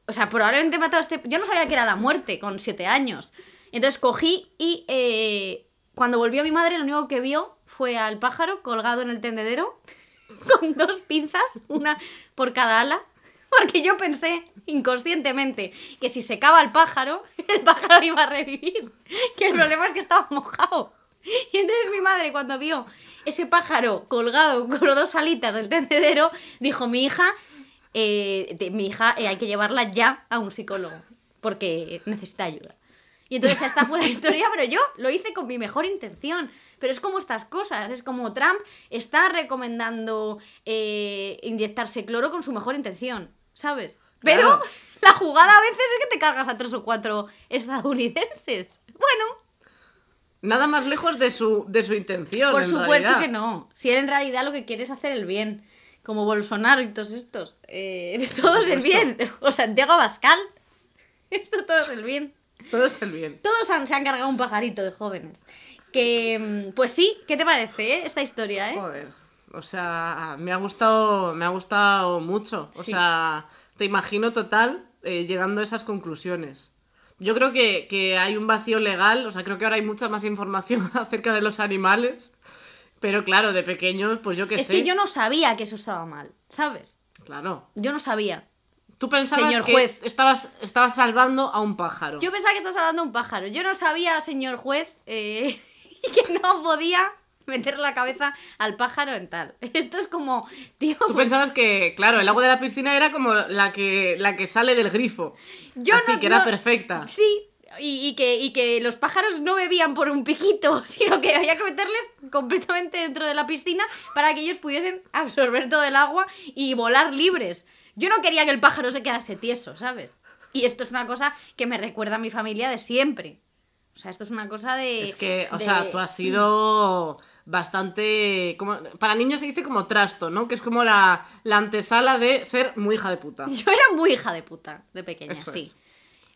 o sea, probablemente he matado este... Yo no sabía que era la muerte con siete años. Entonces cogí y eh, cuando volvió mi madre lo único que vio fue al pájaro colgado en el tendedero con dos pinzas, una por cada ala. Porque yo pensé inconscientemente que si secaba el pájaro, el pájaro iba a revivir. Que el problema es que estaba mojado. Y entonces mi madre cuando vio ese pájaro colgado con dos alitas del tendedero, dijo, mi hija eh, de, mi hija eh, hay que llevarla ya a un psicólogo porque necesita ayuda. Y entonces ya está fuera de historia, pero yo lo hice con mi mejor intención. Pero es como estas cosas, es como Trump está recomendando eh, inyectarse cloro con su mejor intención, ¿sabes? Pero la jugada a veces es que te cargas a tres o cuatro estadounidenses. Bueno. Nada más lejos de su, de su intención. Por supuesto que no. Si él en realidad lo que quiere es hacer el bien como Bolsonaro y todos estos. Eh, todo el bien. O Santiago Abascal. Esto todo es el bien. Todo es el bien. Todos se han cargado un pajarito de jóvenes. Que, mm, pues sí, ¿qué te parece eh, esta historia? Eh? Joder, o sea, me ha gustado, me ha gustado mucho. O sea, te imagino total eh, llegando a esas conclusiones. Yo creo que, que hay un vacío legal, o sea, creo que ahora hay mucha más información acerca de los animales pero claro, de pequeños, pues yo qué sé. Es que yo no sabía que eso estaba mal, ¿sabes? Claro. Yo no sabía. Tú pensabas señor que Estabas, salvando a un pájaro. Yo pensaba que estabas salvando a un pájaro. Yo no sabía, señor juez, eh, que no podía meter la cabeza al pájaro en tal. Esto es como, Tú pues pensabas que, claro, el agua de la piscina era como la que, la que sale del grifo. Yo Así que era perfecta. Sí, y, que, los pájaros no bebían por un piquito, sino que había que meterles completamente dentro de la piscina para que ellos pudiesen absorber todo el agua y volar libres. Yo no quería que el pájaro se quedase tieso, ¿sabes? Y esto es una cosa que me recuerda a mi familia de siempre. O sea, esto es una cosa de. Es que, o sea, tú has mm. sido bastante. Como, para niños se dice como trasto, ¿no? Que es como la, antesala de ser muy hija de puta. Yo era muy hija de puta de pequeña, sí.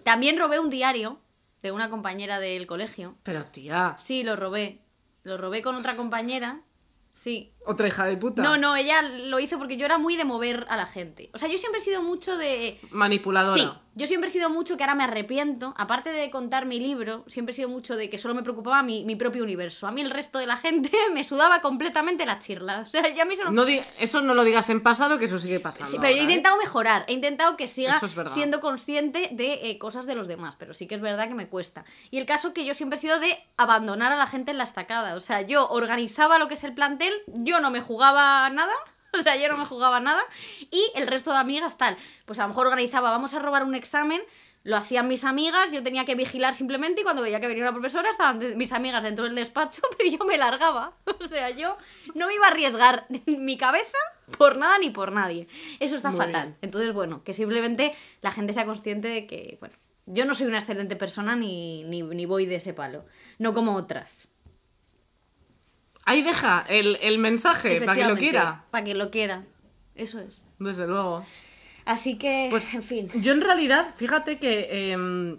También robé un diario de una compañera del colegio. Pero tía. Sí, lo robé. Lo robé con otra compañera. Sí. Otra hija de puta. No, no, ella lo hizo porque yo era muy de mover a la gente. O sea, yo siempre he sido mucho de. Manipuladora. Sí, yo siempre he sido mucho que ahora me arrepiento. Aparte de contar mi libro, siempre he sido mucho de que solo me preocupaba mi, mi propio universo. A mí el resto de la gente me sudaba completamente las chirlas. O sea, ya a mí no eso no lo digas en pasado, que eso sigue pasando. pero yo he ¿eh? intentado mejorar. He intentado que siga siendo consciente de eh, cosas de los demás. Pero sí que es verdad que me cuesta. Y el caso que yo siempre he sido de abandonar a la gente en la estacada. O sea, yo organizaba lo que es el plantel, yo no me jugaba nada. O sea, yo no me jugaba nada. Y el resto de amigas tal. Pues a lo mejor organizaba, vamos a robar un examen. Lo hacían mis amigas, yo tenía que vigilar simplemente y cuando veía que venía una profesora estaban mis amigas dentro del despacho, pero yo me largaba. O sea, yo no me iba a arriesgar mi cabeza por nada ni por nadie. Eso está fatal. Entonces, bueno, que simplemente la gente sea consciente de que, bueno, yo no soy una excelente persona ni, ni, ni voy de ese palo, no como otras. Ahí deja el, mensaje para que lo quiera. Para que lo quiera. Eso es. Desde luego. Así que, pues, en fin. Yo en realidad, fíjate que em,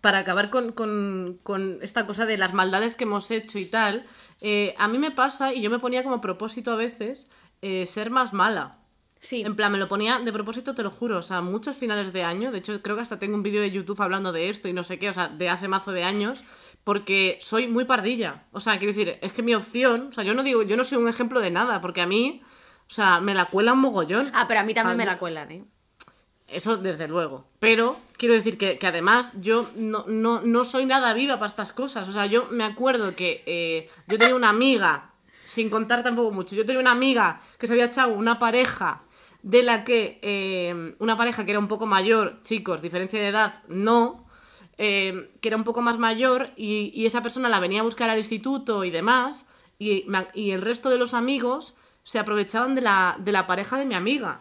para acabar con, esta cosa de las maldades que hemos hecho y tal, eh, a mí me pasa, y yo me ponía como propósito a veces, eh, ser más mala. Sí. En plan, me lo ponía de propósito, te lo juro, o sea, muchos finales de año, de hecho creo que hasta tengo un vídeo de YouTube hablando de esto y no sé qué, o sea, de hace mazo de años, porque soy muy pardilla. O sea, quiero decir, es que mi opción, o sea, yo no digo, yo no soy un ejemplo de nada, porque a mí, o sea, me la cuelan mogollón. Ah, pero a mí también me la cuelan, ¿eh? Eso desde luego. Pero quiero decir que, además yo no, soy nada viva para estas cosas. O sea, yo me acuerdo que eh, yo tenía una amiga, sin contar tampoco mucho, yo tenía una amiga que se había echado una pareja de la que eh, una pareja que era un poco mayor, chicos, diferencia de edad, no, Em, que era un poco más mayor y, esa persona la venía a buscar al instituto y demás, y, el resto de los amigos se aprovechaban de la, de la pareja de mi amiga.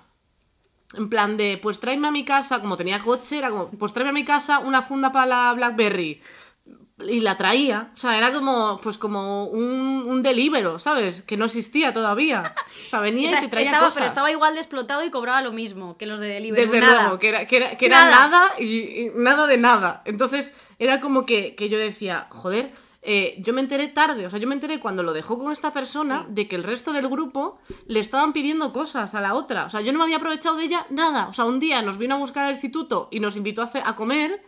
En plan de, pues tráeme a mi casa, como tenía coche, era como, pues tráeme a mi casa una funda para la Blackberry, y la traía. O sea, era como, pues como un, un delíbero, ¿sabes? Que no existía todavía. O sea, venía y te traía cosas. Pero estaba igual de explotado y cobraba lo mismo que los de delíbero. Desde luego, que era, que era, nada. nada y, nada de nada. Entonces, era como que, yo decía, joder, eh, yo me enteré tarde, o sea, yo me enteré cuando lo dejó con esta persona de que el resto del grupo le estaban pidiendo cosas a la otra. O sea, yo no me había aprovechado de ella nada. O sea, un día nos vino a buscar al instituto y nos invitó a, a comer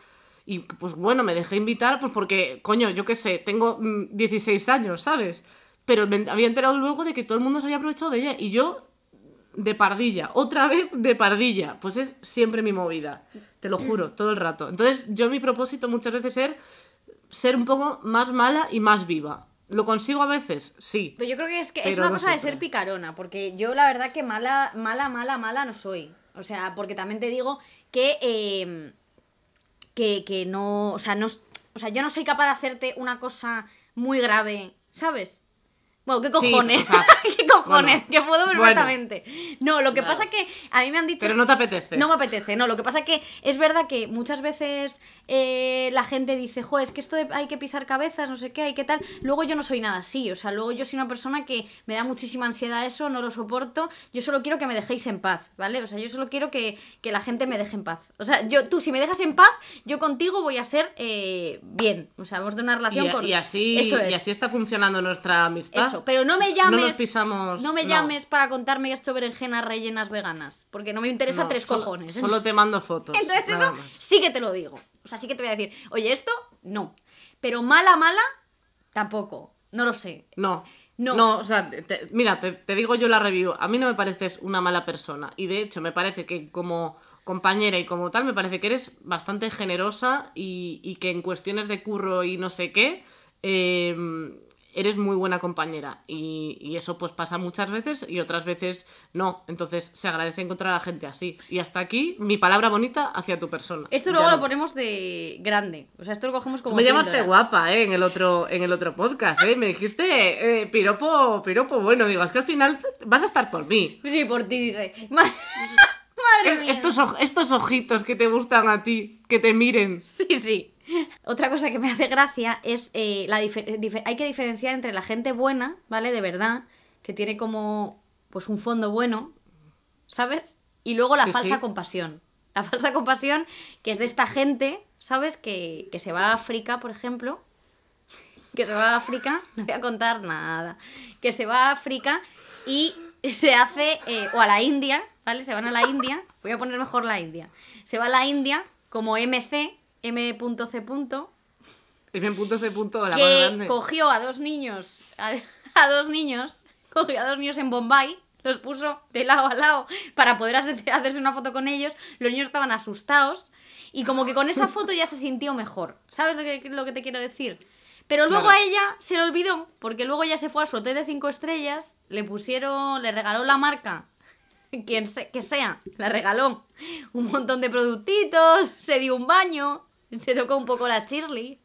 y pues bueno, me dejé invitar, pues porque, coño, yo qué sé, tengo 16 mm, años, ¿sabes? Pero me había enterado luego de que todo el mundo se había aprovechado de ella. Y yo, de pardilla, otra vez de pardilla. Pues es siempre mi movida, te lo juro, todo el rato. Entonces, yo mi propósito muchas veces es ser un poco más mala y más viva. ¿Lo consigo a veces? Sí. Pero yo creo que es, que una cosa de ser picarona, porque yo la verdad que mala, mala, mala, mala no soy. O sea, porque también te digo que... Em, que, que no, o sea, no, o sea, yo no soy capaz de hacerte una cosa muy grave, ¿sabes? Bueno, ¿qué pues, cojones? ¿Qué cojones? que puedo perfectamente. no, lo que pasa que a mí me han dicho... Pero no te apetece. No me apetece, no. Lo que pasa que es verdad que muchas veces eh, la gente dice, jo, es que esto hay que pisar cabezas, no sé qué, hay que tal. Luego yo no soy nada así, o sea, luego yo soy una persona que me da muchísima ansiedad eso, no lo soporto. Yo solo quiero que me dejéis en paz, ¿vale? O sea, yo solo quiero que, la gente me deje en paz. O sea, yo, tú si me dejas en paz, yo contigo voy a ser eh, bien. O sea, vamos de una relación con... Y así, y así está funcionando nuestra amistad. Pero no me llames. No pisamos. No me llames para contarme esto berenjenas rellenas veganas. Porque no me interesa tres cojones. ¿eh? Solo te mando fotos. Entonces, eso sí que te lo digo. O sea, sí que te voy a decir, oye, esto, no. Pero mala, mala, tampoco. No lo sé. No. No. o sea, mira, te, digo yo la review. A mí no me pareces una mala persona. Y de hecho, me parece que como compañera y como tal, me parece que eres bastante generosa y, que en cuestiones de curro y no sé qué, eh, eres muy buena compañera. Y, eso pues pasa muchas veces y otras veces no. Entonces se agradece encontrar a la gente así. Y hasta aquí mi palabra bonita hacia tu persona. Esto luego lo, ponemos de grande. O sea, esto lo cogemos como... me llamaste guapa, ¿eh? En el otro, en el otro podcast, ¿eh? Me dijiste eh, piropo, piropo bueno. Digo, es que al final vas a estar por mí. Sí, por ti, dice. Madre mía. Estos, estos ojitos que te gustan a ti, que te miren. Sí, sí. Otra cosa que me hace gracia es eh, la hay que diferenciar entre la gente buena, ¿vale? De verdad, que tiene como pues un fondo bueno, ¿sabes? Y luego la falsa compasión. La falsa compasión que es de esta gente, ¿sabes? Que, se va a África, por ejemplo, que se va a África, no voy a contar nada, que se va a África y se hace, eh, o a la India, ¿vale? Se van a la India, voy a poner mejor la India, se va a la India como MC, M.C. M.C. que cogió a dos niños, a, dos niños, cogió a dos niños en Bombay, los puso de lado a lado para poder hacerse una foto con ellos. Los niños estaban asustados y como que con esa foto ya se sintió mejor. ¿Sabes lo que te quiero decir? Pero luego a ella se le olvidó, porque luego ya se fue a su hotel de cinco estrellas, le pusieron, le regaló la marca, quien que sea, le regaló un montón de productitos, se dio un baño, se tocó un poco la Shirley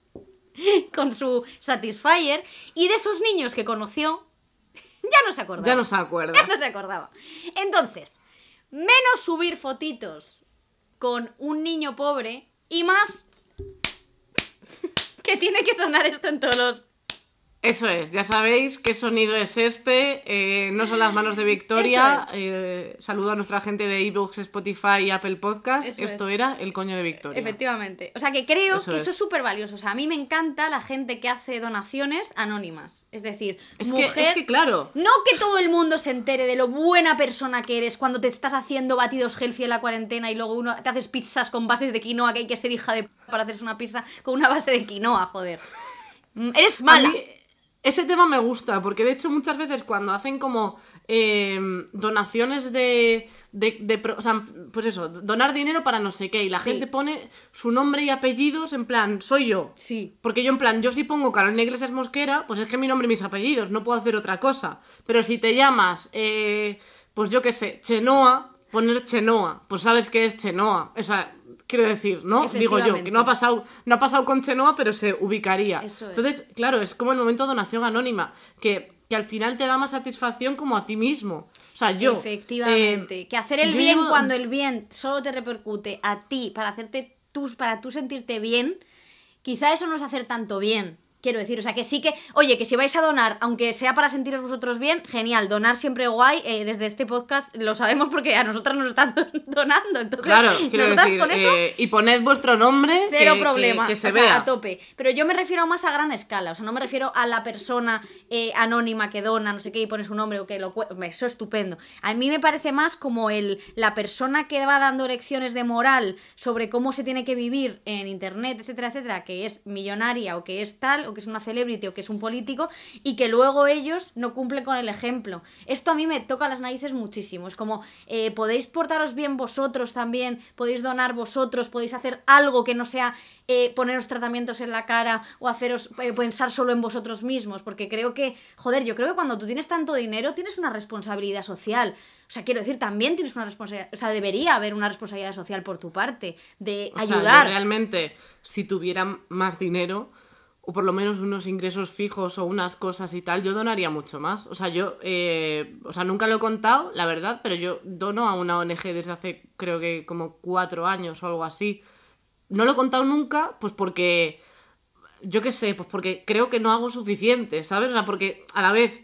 con su Satisfyer y de esos niños que conoció ya no se acordaba. Ya no se acuerda. Ya no se acordaba. Entonces, menos subir fotitos con un niño pobre y más que tiene que sonar esto en todos los eso es, ya sabéis qué sonido es este. Eh, no son las manos de Victoria. Eh, saludo a nuestra gente de ebooks, Spotify y Apple Podcast. Esto era el coño de Victoria. Efectivamente. O sea que creo que eso es súper valioso. O sea, a mí me encanta la gente que hace donaciones anónimas. Es decir, es que, es claro. No que todo el mundo se entere de lo buena persona que eres cuando te estás haciendo batidos healthy en la cuarentena y luego uno te haces pizzas con bases de quinoa, que hay que ser hija de para hacerse una pizza con una base de quinoa, joder. Mm, eres mala. Ese tema me gusta, porque de hecho muchas veces cuando hacen como em, donaciones de, de, O sea, pues eso, donar dinero para no sé qué, y la gente pone su nombre y apellidos en plan, soy yo. Sí. Porque yo en plan, yo si pongo Carolina es Mosquera, pues es que mi nombre y mis apellidos, no puedo hacer otra cosa. Pero si te llamas, eh, pues yo qué sé, Chenoa, poner Chenoa, pues sabes que es Chenoa. O sea, Quiero decir, ¿no? Digo yo, que no ha pasado, no ha pasado con Chenoa, pero se ubicaría. Entonces, claro, es como el momento de donación anónima, que, al final te da más satisfacción como a ti mismo. O sea, yo. Efectivamente. Eh, que hacer el bien cuando el bien solo te repercute a ti, para hacerte tus, para tú sentirte bien, quizá eso no es hacer tanto bien. Quiero decir, o sea que sí que, oye, que si vais a donar, aunque sea para sentiros vosotros bien, genial, donar siempre guay, eh, desde este podcast lo sabemos porque a nosotras nos están donando, entonces claro, con eso, eh, y poned vuestro nombre, cero que, problema, que, se vea. a tope, pero yo me refiero más a gran escala, o sea, no me refiero a la persona eh, anónima que dona, no sé qué, y pone su nombre o que lo eso es estupendo, a mí me parece más como el, la persona que va dando lecciones de moral sobre cómo se tiene que vivir en internet, etcétera, etcétera, que es millonaria o que es tal, que es una celebrity o que es un político y que luego ellos no cumplen con el ejemplo. Esto a mí me toca las narices muchísimo. Es como, eh, podéis portaros bien vosotros también, podéis donar vosotros, podéis hacer algo que no sea eh, poneros tratamientos en la cara o haceros eh, pensar solo en vosotros mismos, porque creo que, joder, yo creo que cuando tú tienes tanto dinero tienes una responsabilidad social. O sea, quiero decir, también tienes una responsabilidad, o sea, debería haber una responsabilidad social por tu parte, de ayudar. realmente, si tuvieran más dinero, o por lo menos unos ingresos fijos o unas cosas y tal, yo donaría mucho más. O sea, yo, eh, o sea, nunca lo he contado, la verdad, pero yo dono a una ONG desde hace creo que como cuatro años o algo así. No lo he contado nunca, pues porque, yo qué sé, pues porque creo que no hago suficiente, ¿sabes? O sea, porque a la vez,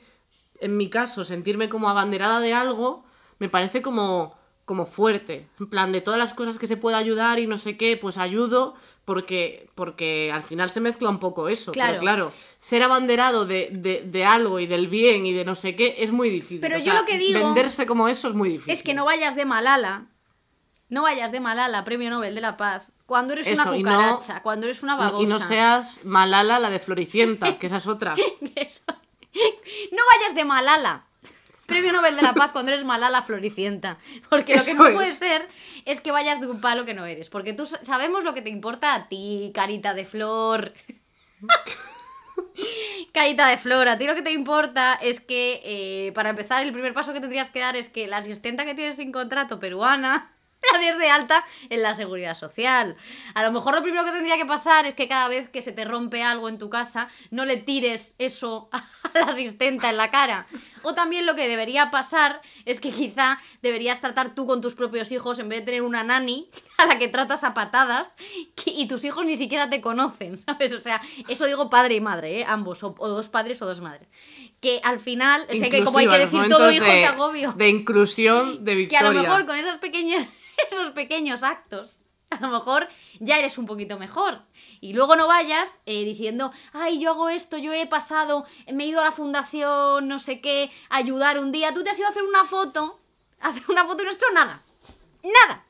en mi caso, sentirme como abanderada de algo me parece como como fuerte, en plan de todas las cosas que se pueda ayudar y no sé qué, pues ayudo, porque, porque al final se mezcla un poco eso. Claro, pero claro ser abanderado de, algo y del bien y de no sé qué es muy difícil. Pero yo lo que digo. Venderse como eso es muy difícil. Es que no vayas de Malala. No vayas de Malala, premio Nobel de la Paz. Cuando eres una cucaracha, cuando eres una babosa. Y no seas Malala la de Floricienta, que esa es otra. no vayas de Malala. Premio Nobel de la Paz cuando eres mala la Floricienta. Porque lo que no puede ser es que vayas de un palo que no eres. Porque tú sabemos lo que te importa a ti, carita de flor. Carita de flor, a ti lo que te importa es que, eh, para empezar, el primer paso que tendrías que dar es que la asistenta que tienes sin contrato peruana la de alta en la seguridad social. A lo mejor lo primero que tendría que pasar es que cada vez que se te rompe algo en tu casa, no le tires eso a la asistenta en la cara. O también lo que debería pasar es que quizá deberías tratar tú con tus propios hijos en vez de tener una nani a la que tratas a patadas y tus hijos ni siquiera te conocen, ¿sabes? O sea, eso digo padre y madre, ¿eh? ambos, o dos padres o dos madres que al final, que como hay que decir todo hijo de, agobio. De inclusión, de victoria. Que a lo mejor con pequeñas, esos pequeños actos, a lo mejor ya eres un poquito mejor. Y luego no vayas eh, diciendo, ay, yo hago esto, yo he pasado, me he ido a la fundación, no sé qué, ayudar un día. Tú te has ido a hacer una foto, hacer una foto y no has hecho nada. Nada.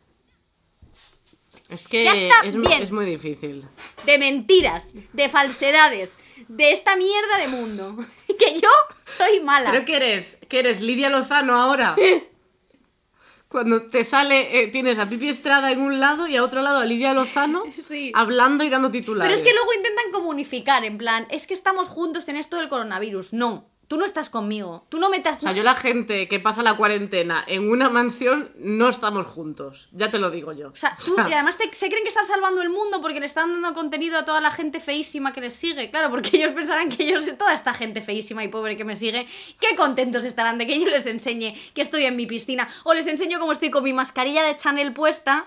Es que es, muy difícil. De mentiras, de falsedades, de esta mierda de mundo. Que yo soy mala. ¿Pero qué eres? ¿Qué eres? ¿Lidia Lozano ahora? Cuando te sale, eh, tienes a Pipi Estrada en un lado y a otro lado a Lidia Lozano hablando y dando titulares. Pero es que luego intentan comunicar, en plan, es que estamos juntos, en esto del coronavirus. No. Tú no estás conmigo, tú no metas... O sea, yo la gente que pasa la cuarentena en una mansión, no estamos juntos, ya te lo digo yo. O sea, tú, y además se creen que están salvando el mundo porque le están dando contenido a toda la gente feísima que les sigue, claro, porque ellos pensarán que yo toda esta gente feísima y pobre que me sigue, qué contentos estarán de que yo les enseñe que estoy en mi piscina o les enseño cómo estoy con mi mascarilla de Chanel puesta.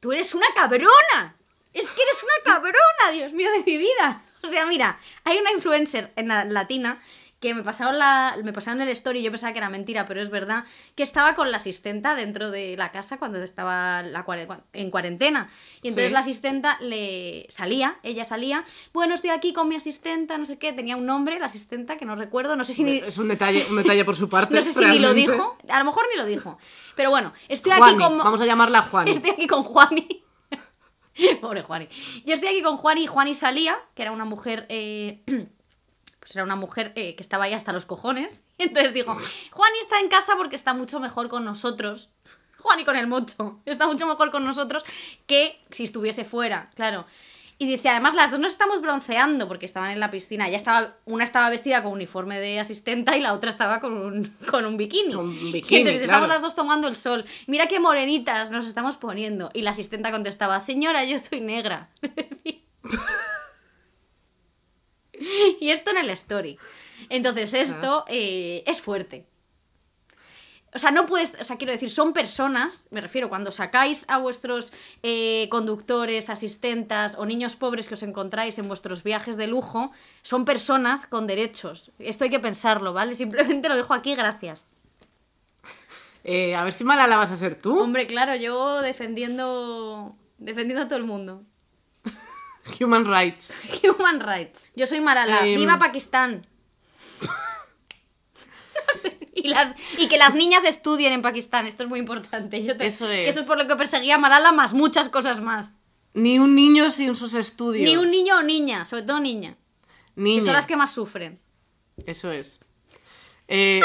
Tú eres una cabrona, es que eres una cabrona, Dios mío de mi vida. O sea, mira, hay una influencer en latina que me pasaron, la, me pasaron el story, yo pensaba que era mentira, pero es verdad, que estaba con la asistenta dentro de la casa cuando estaba la en cuarentena. Y entonces la asistenta le salía, ella salía, bueno, estoy aquí con mi asistenta, no sé qué, tenía un nombre, la asistenta, que no recuerdo, no sé si Es un detalle, un detalle por su parte. no sé si ni lo dijo, a lo mejor ni lo dijo. Pero bueno, estoy aquí con... Vamos a llamarla Juani. Estoy aquí con Juani. Pobre Juani. Yo estoy aquí con Juani y Juani salía, que era una mujer... Eh, pues era una mujer eh, que estaba ahí hasta los cojones. Entonces digo, Juani está en casa porque está mucho mejor con nosotros. Juani con el mocho, está mucho mejor con nosotros que si estuviese fuera, claro. Y dice, además las dos nos estamos bronceando porque estaban en la piscina. Ya estaba, una estaba vestida con uniforme de asistente y la otra estaba con un, con un bikini. Con un bikini estamos las dos tomando el sol. Mira qué morenitas nos estamos poniendo. Y la asistente contestaba, señora, yo soy negra. y esto en el story. Entonces esto eh, es fuerte. O sea, no puedes, o sea, quiero decir, son personas, me refiero, cuando sacáis a vuestros eh, conductores, asistentas o niños pobres que os encontráis en vuestros viajes de lujo, son personas con derechos. Esto hay que pensarlo, ¿vale? Simplemente lo dejo aquí, gracias. Eh, a ver si mala la vas a ser tú. Hombre, claro, yo defendiendo, defendiendo a todo el mundo. Human Rights. Human Rights. Yo soy Marala. Em. ¡Viva Pakistán! y, que las niñas estudien en Pakistán, esto es muy importante. Yo Eso es. eso es por lo que perseguía Marala, más muchas cosas más. Ni un niño sin sus estudios. Ni un niño o niña, sobre todo niña. Niña. Que son las que más sufren. Eso es. Eh,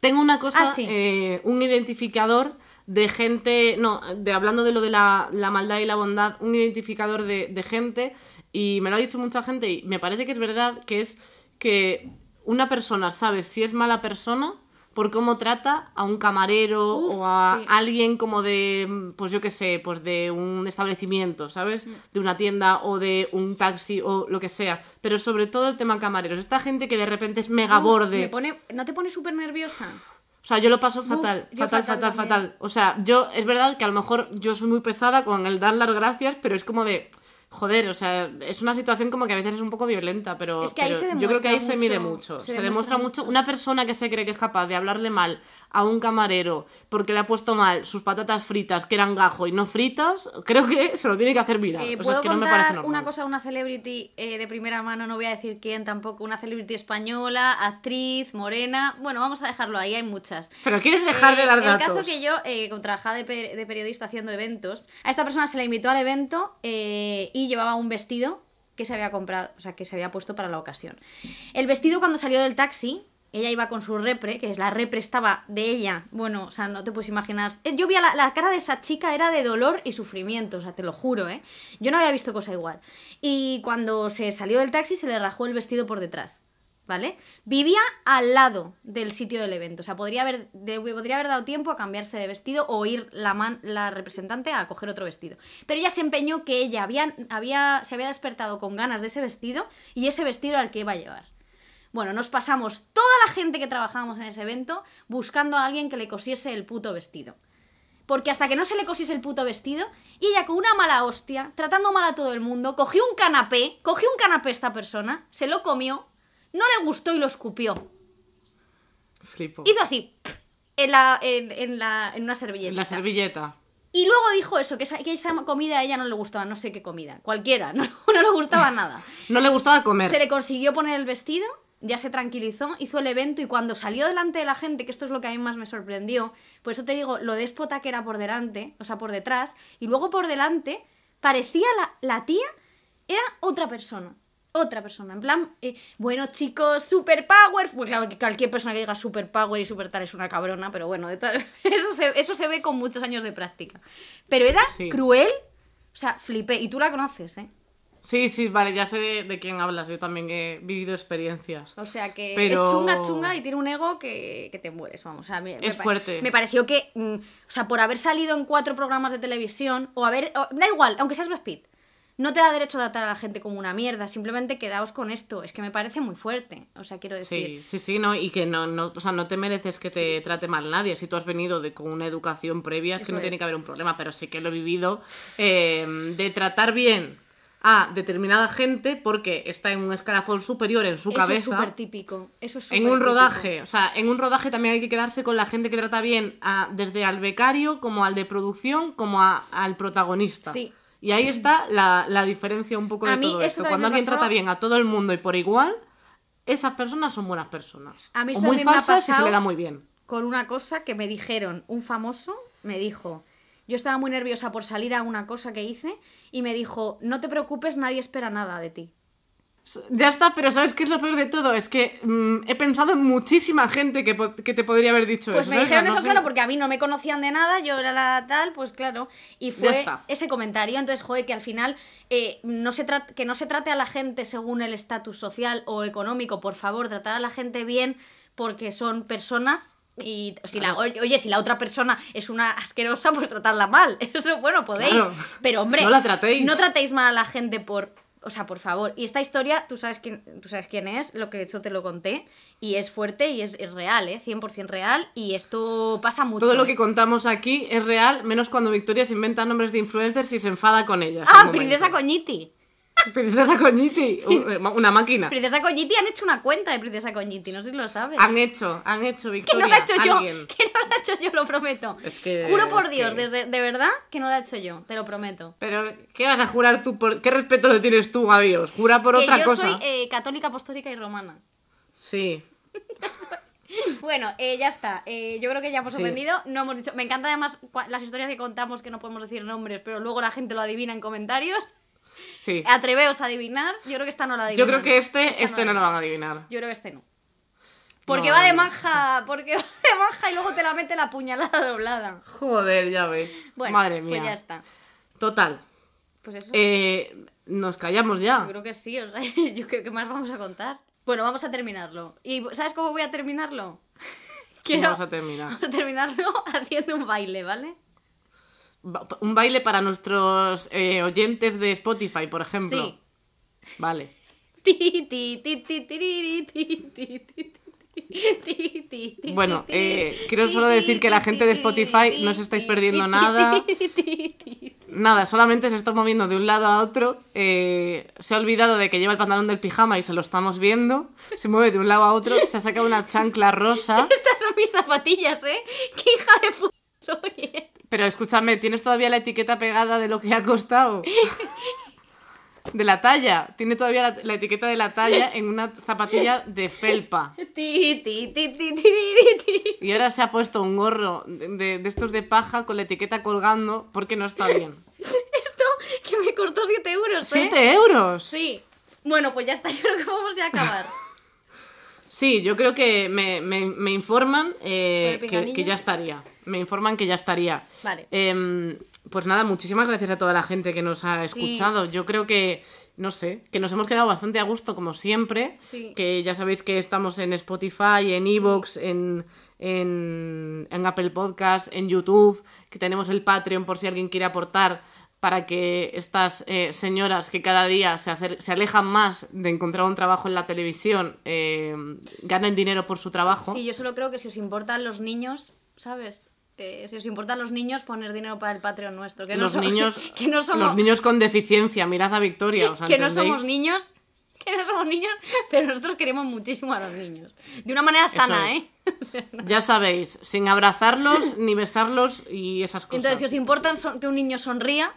tengo una cosa, ah, eh, un identificador de gente, no, de hablando de lo de la, maldad y la bondad, un identificador de, gente, y me lo ha dicho mucha gente, y me parece que es verdad, que es que una persona ¿sabes? si es mala persona por cómo trata a un camarero o a alguien como de, pues yo qué sé, pues de un establecimiento, ¿sabes? De una tienda o de un taxi o lo que sea. Pero sobre todo el tema camareros, esta gente que de repente es mega borde. ¿No te pone súper nerviosa? O sea, yo lo paso fatal, fatal, fatal, fatal, O sea, yo, es verdad que a lo mejor yo soy muy pesada con el dar las gracias, pero es como de, joder, o sea, es una situación como que a veces es un poco violenta, pero, yo creo que ahí se mide mucho. Se, demuestra, mucho. Una persona que se cree que es capaz de hablarle mal a un camarero porque le ha puesto mal sus patatas fritas, que eran gajo y no fritas, creo que se lo tiene que hacer mirar. una cosa, una celebrity eh, de primera mano, no voy a decir quién tampoco, una celebrity española, actriz, morena. Bueno, vamos a dejarlo ahí, hay muchas. Pero quieres dejar de eh, dar el En El caso que yo, eh, con trabajada de, de, periodista haciendo eventos, a esta persona se la invitó al evento y llevaba un vestido que se había comprado, o sea, que se había puesto para la ocasión. El vestido cuando salió del taxi ella iba con su repre, que es la repre estaba de ella. Bueno, o sea, no te puedes imaginar. Eh, yo vi la, cara de esa chica, era de dolor y sufrimiento, o sea, te lo juro, ¿eh? Yo no había visto cosa igual. Y cuando se salió del taxi se le rajó el vestido por detrás, ¿vale? Vivía al lado del sitio del evento, o sea, podría haber, dado tiempo a cambiarse de vestido o ir la, la representante a coger otro vestido. Pero ella se empeñó que ella había, se había despertado con ganas de ese vestido y ese vestido al que iba a llevar. Bueno, nos pasamos toda la gente que trabajábamos en ese evento buscando a alguien que le cosiese el puto vestido. Porque hasta que no se le cosiese el puto vestido, y ella con una mala hostia, tratando mal a todo el mundo, cogió un canapé, cogió un canapé esta persona, se lo comió, no le gustó y lo escupió. Flipo. Hizo así, en, la, en, la, en una servilleta. En la servilleta. Y luego dijo eso, que esa, que esa, comida a ella no le gustaba, no sé qué comida, cualquiera, no le gustaba nada. no le gustaba comer. Se le consiguió poner el vestido ya se tranquilizó, hizo el evento y cuando salió delante de la gente, que esto es lo que a mí más me sorprendió, por eso te digo, lo déspota que era por delante, o sea, por detrás, y luego por delante, parecía la, la tía, era otra persona. Otra persona, en plan, eh, bueno chicos, superpower. Pues claro, que cualquier persona que diga superpower y super tal es una cabrona, pero bueno, de eso, se, eso se ve con muchos años de práctica. Pero era cruel, o sea, flipé. Y tú la conoces, ¿eh? Sí, sí, vale, ya sé de, quién hablas. Yo también he vivido experiencias. O sea que es chunga, chunga y tiene un ego que, te mueres, vamos. es fuerte. Me pareció que, mm, o sea, por haber salido en cuatro programas de televisión, o haber. da igual, aunque seas Pitt, no te da derecho a tratar a la gente como una mierda. Simplemente quedaos con esto. Es que me parece muy fuerte. O sea, quiero decir. Sí, sí, sí, no. Y que no, no, o sea, no te mereces que te trate mal nadie. Si tú has venido de, con una educación previa, es que no tiene que haber un problema. Pero sí que lo he vivido. Eh, de tratar bien a determinada gente porque está en un escalafón superior en su Eso cabeza. Es súper típico. Eso En un rodaje. O sea, en un rodaje también hay que quedarse con la gente que trata bien desde al becario, como al de producción, como al protagonista. Sí. Y ahí está la, diferencia un poco de todo esto. Cuando alguien trata bien a todo el mundo y por igual, esas personas son buenas personas. A mí o muy falsas y se le da muy bien. Con una cosa que me dijeron, un famoso me dijo, yo estaba muy nerviosa por salir a una cosa que hice y me dijo, no te preocupes, nadie espera nada de ti. Ya está, pero ¿sabes qué es lo peor de todo? Es que mm, he pensado en muchísima gente que, te podría haber dicho pues eso. Pues me dijeron eso, claro, porque a mí no me conocían de nada, yo era la tal, pues claro. Y fue ese comentario. Entonces, joder, que al final eh, no se que no se trate a la gente según el estatus social o económico, por favor, tratar a la gente bien porque son personas y si la, oye, si la otra persona es una asquerosa, pues tratarla mal. Eso, bueno, podéis. Pero, hombre, no, la tratéis. no tratéis mal a la gente por. O sea, por favor. Y esta historia, tú sabes quién, tú sabes quién es, lo que yo te lo conté. Y es fuerte y es, real, ¿eh? 100% real. Y esto pasa mucho. Todo lo ¿eh? que contamos aquí es real, menos cuando Victoria se inventa nombres de influencers y se enfada con ellas. ¡Ah, princesa Coñiti! Princesa Coñiti, eh, una máquina. Princesa Coñiti han hecho una cuenta de Princesa Coñiti, no sé si lo sabes. Han hecho, han hecho, Victoria. Que no la he hecho yo, que no la he hecho yo, lo prometo. Juro por Dios, de verdad que no la he hecho yo, te lo prometo. Pero, ¿qué vas a jurar tú? Por... ¿Qué respeto le tienes tú a Dios? Jura por otra cosa. Yo soy eh, católica, apostólica y romana. Sí. Bueno, eh, ya está. yo creo que ya hemos aprendido No hemos dicho. Me encanta además las historias que contamos que no podemos decir nombres, pero luego la gente lo adivina en comentarios. Sí. Atreveos a adivinar. Yo creo que esta no la adivinan. Yo creo que este, este no, lo van a adivinar. Yo creo que este no. Porque va de manja porque va de maja y luego te la mete la puñalada doblada. Joder, ya ves. Madre pues mía. ya está. Total. Pues eso. Eh, nos callamos ya. Yo creo que sí, yo creo que más vamos a contar. Bueno, vamos a terminarlo. ¿Y sabes cómo voy a terminarlo? vamos a terminar. Vamos a terminarlo haciendo un baile, ¿vale? Un baile para nuestros oyentes de Spotify, por ejemplo. Vale. Bueno, quiero solo decir que la gente de Spotify no os estáis perdiendo nada. Nada, solamente se está moviendo de un lado a otro. se ha olvidado de que lleva el pantalón del pijama y se lo estamos viendo. Se mueve de un lado a otro, se ha sacado una chancla rosa. Estas son mis zapatillas, ¿eh? ¡Qué hija de puta soy! Pero escúchame, ¿tienes todavía la etiqueta pegada de lo que ha costado? De la talla. Tiene todavía la, etiqueta de la talla en una zapatilla de felpa. Y ahora se ha puesto un gorro de, de, estos de paja con la etiqueta colgando porque no está bien. Esto que me costó 7 euros. ¿eh? euros? Sí. Bueno, pues ya está, yo creo que vamos a acabar. Sí, yo creo que me, informan eh, que, ya estaría. Me informan que ya estaría. Vale. Em, pues nada, muchísimas gracias a toda la gente que nos ha escuchado. Yo creo que, no sé, que nos hemos quedado bastante a gusto como siempre. Sí. Que ya sabéis que estamos en Spotify, en Evox, en, en, en Apple Podcast, en YouTube, que tenemos el Patreon por si alguien quiere aportar para que estas eh, señoras que cada día se, se, alejan más de encontrar un trabajo en la televisión eh, ganen dinero por su trabajo. Sí, yo solo creo que si os importan los niños, ¿sabes? Eh, si os importan los niños, poner dinero para el Patreon nuestro. Que los niños, que no somos... los niños con deficiencia, mirad a Victoria. que no somos niños, que no somos niños, pero nosotros queremos muchísimo a los niños. De una manera sana, ¿eh? Ya sabéis, sin abrazarlos ni besarlos y esas cosas. Entonces, si os importan que un niño sonría,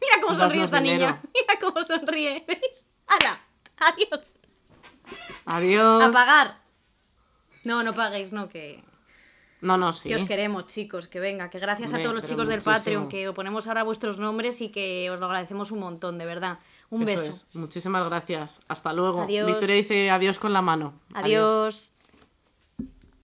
Mira cómo sonríe esta niña. Mira cómo sonríe. ¿Veis? ¡Hala! ¡Adiós! Adiós. A pagar. No, no paguéis, no, que. No, no, sí. Que os queremos, chicos, que venga, que gracias a todos los chicos del Patreon, que ponemos ahora vuestros nombres y que os lo agradecemos un montón, de verdad. Un beso. Muchísimas gracias. Hasta luego. Adiós. Victoria dice adiós con la mano. adiós.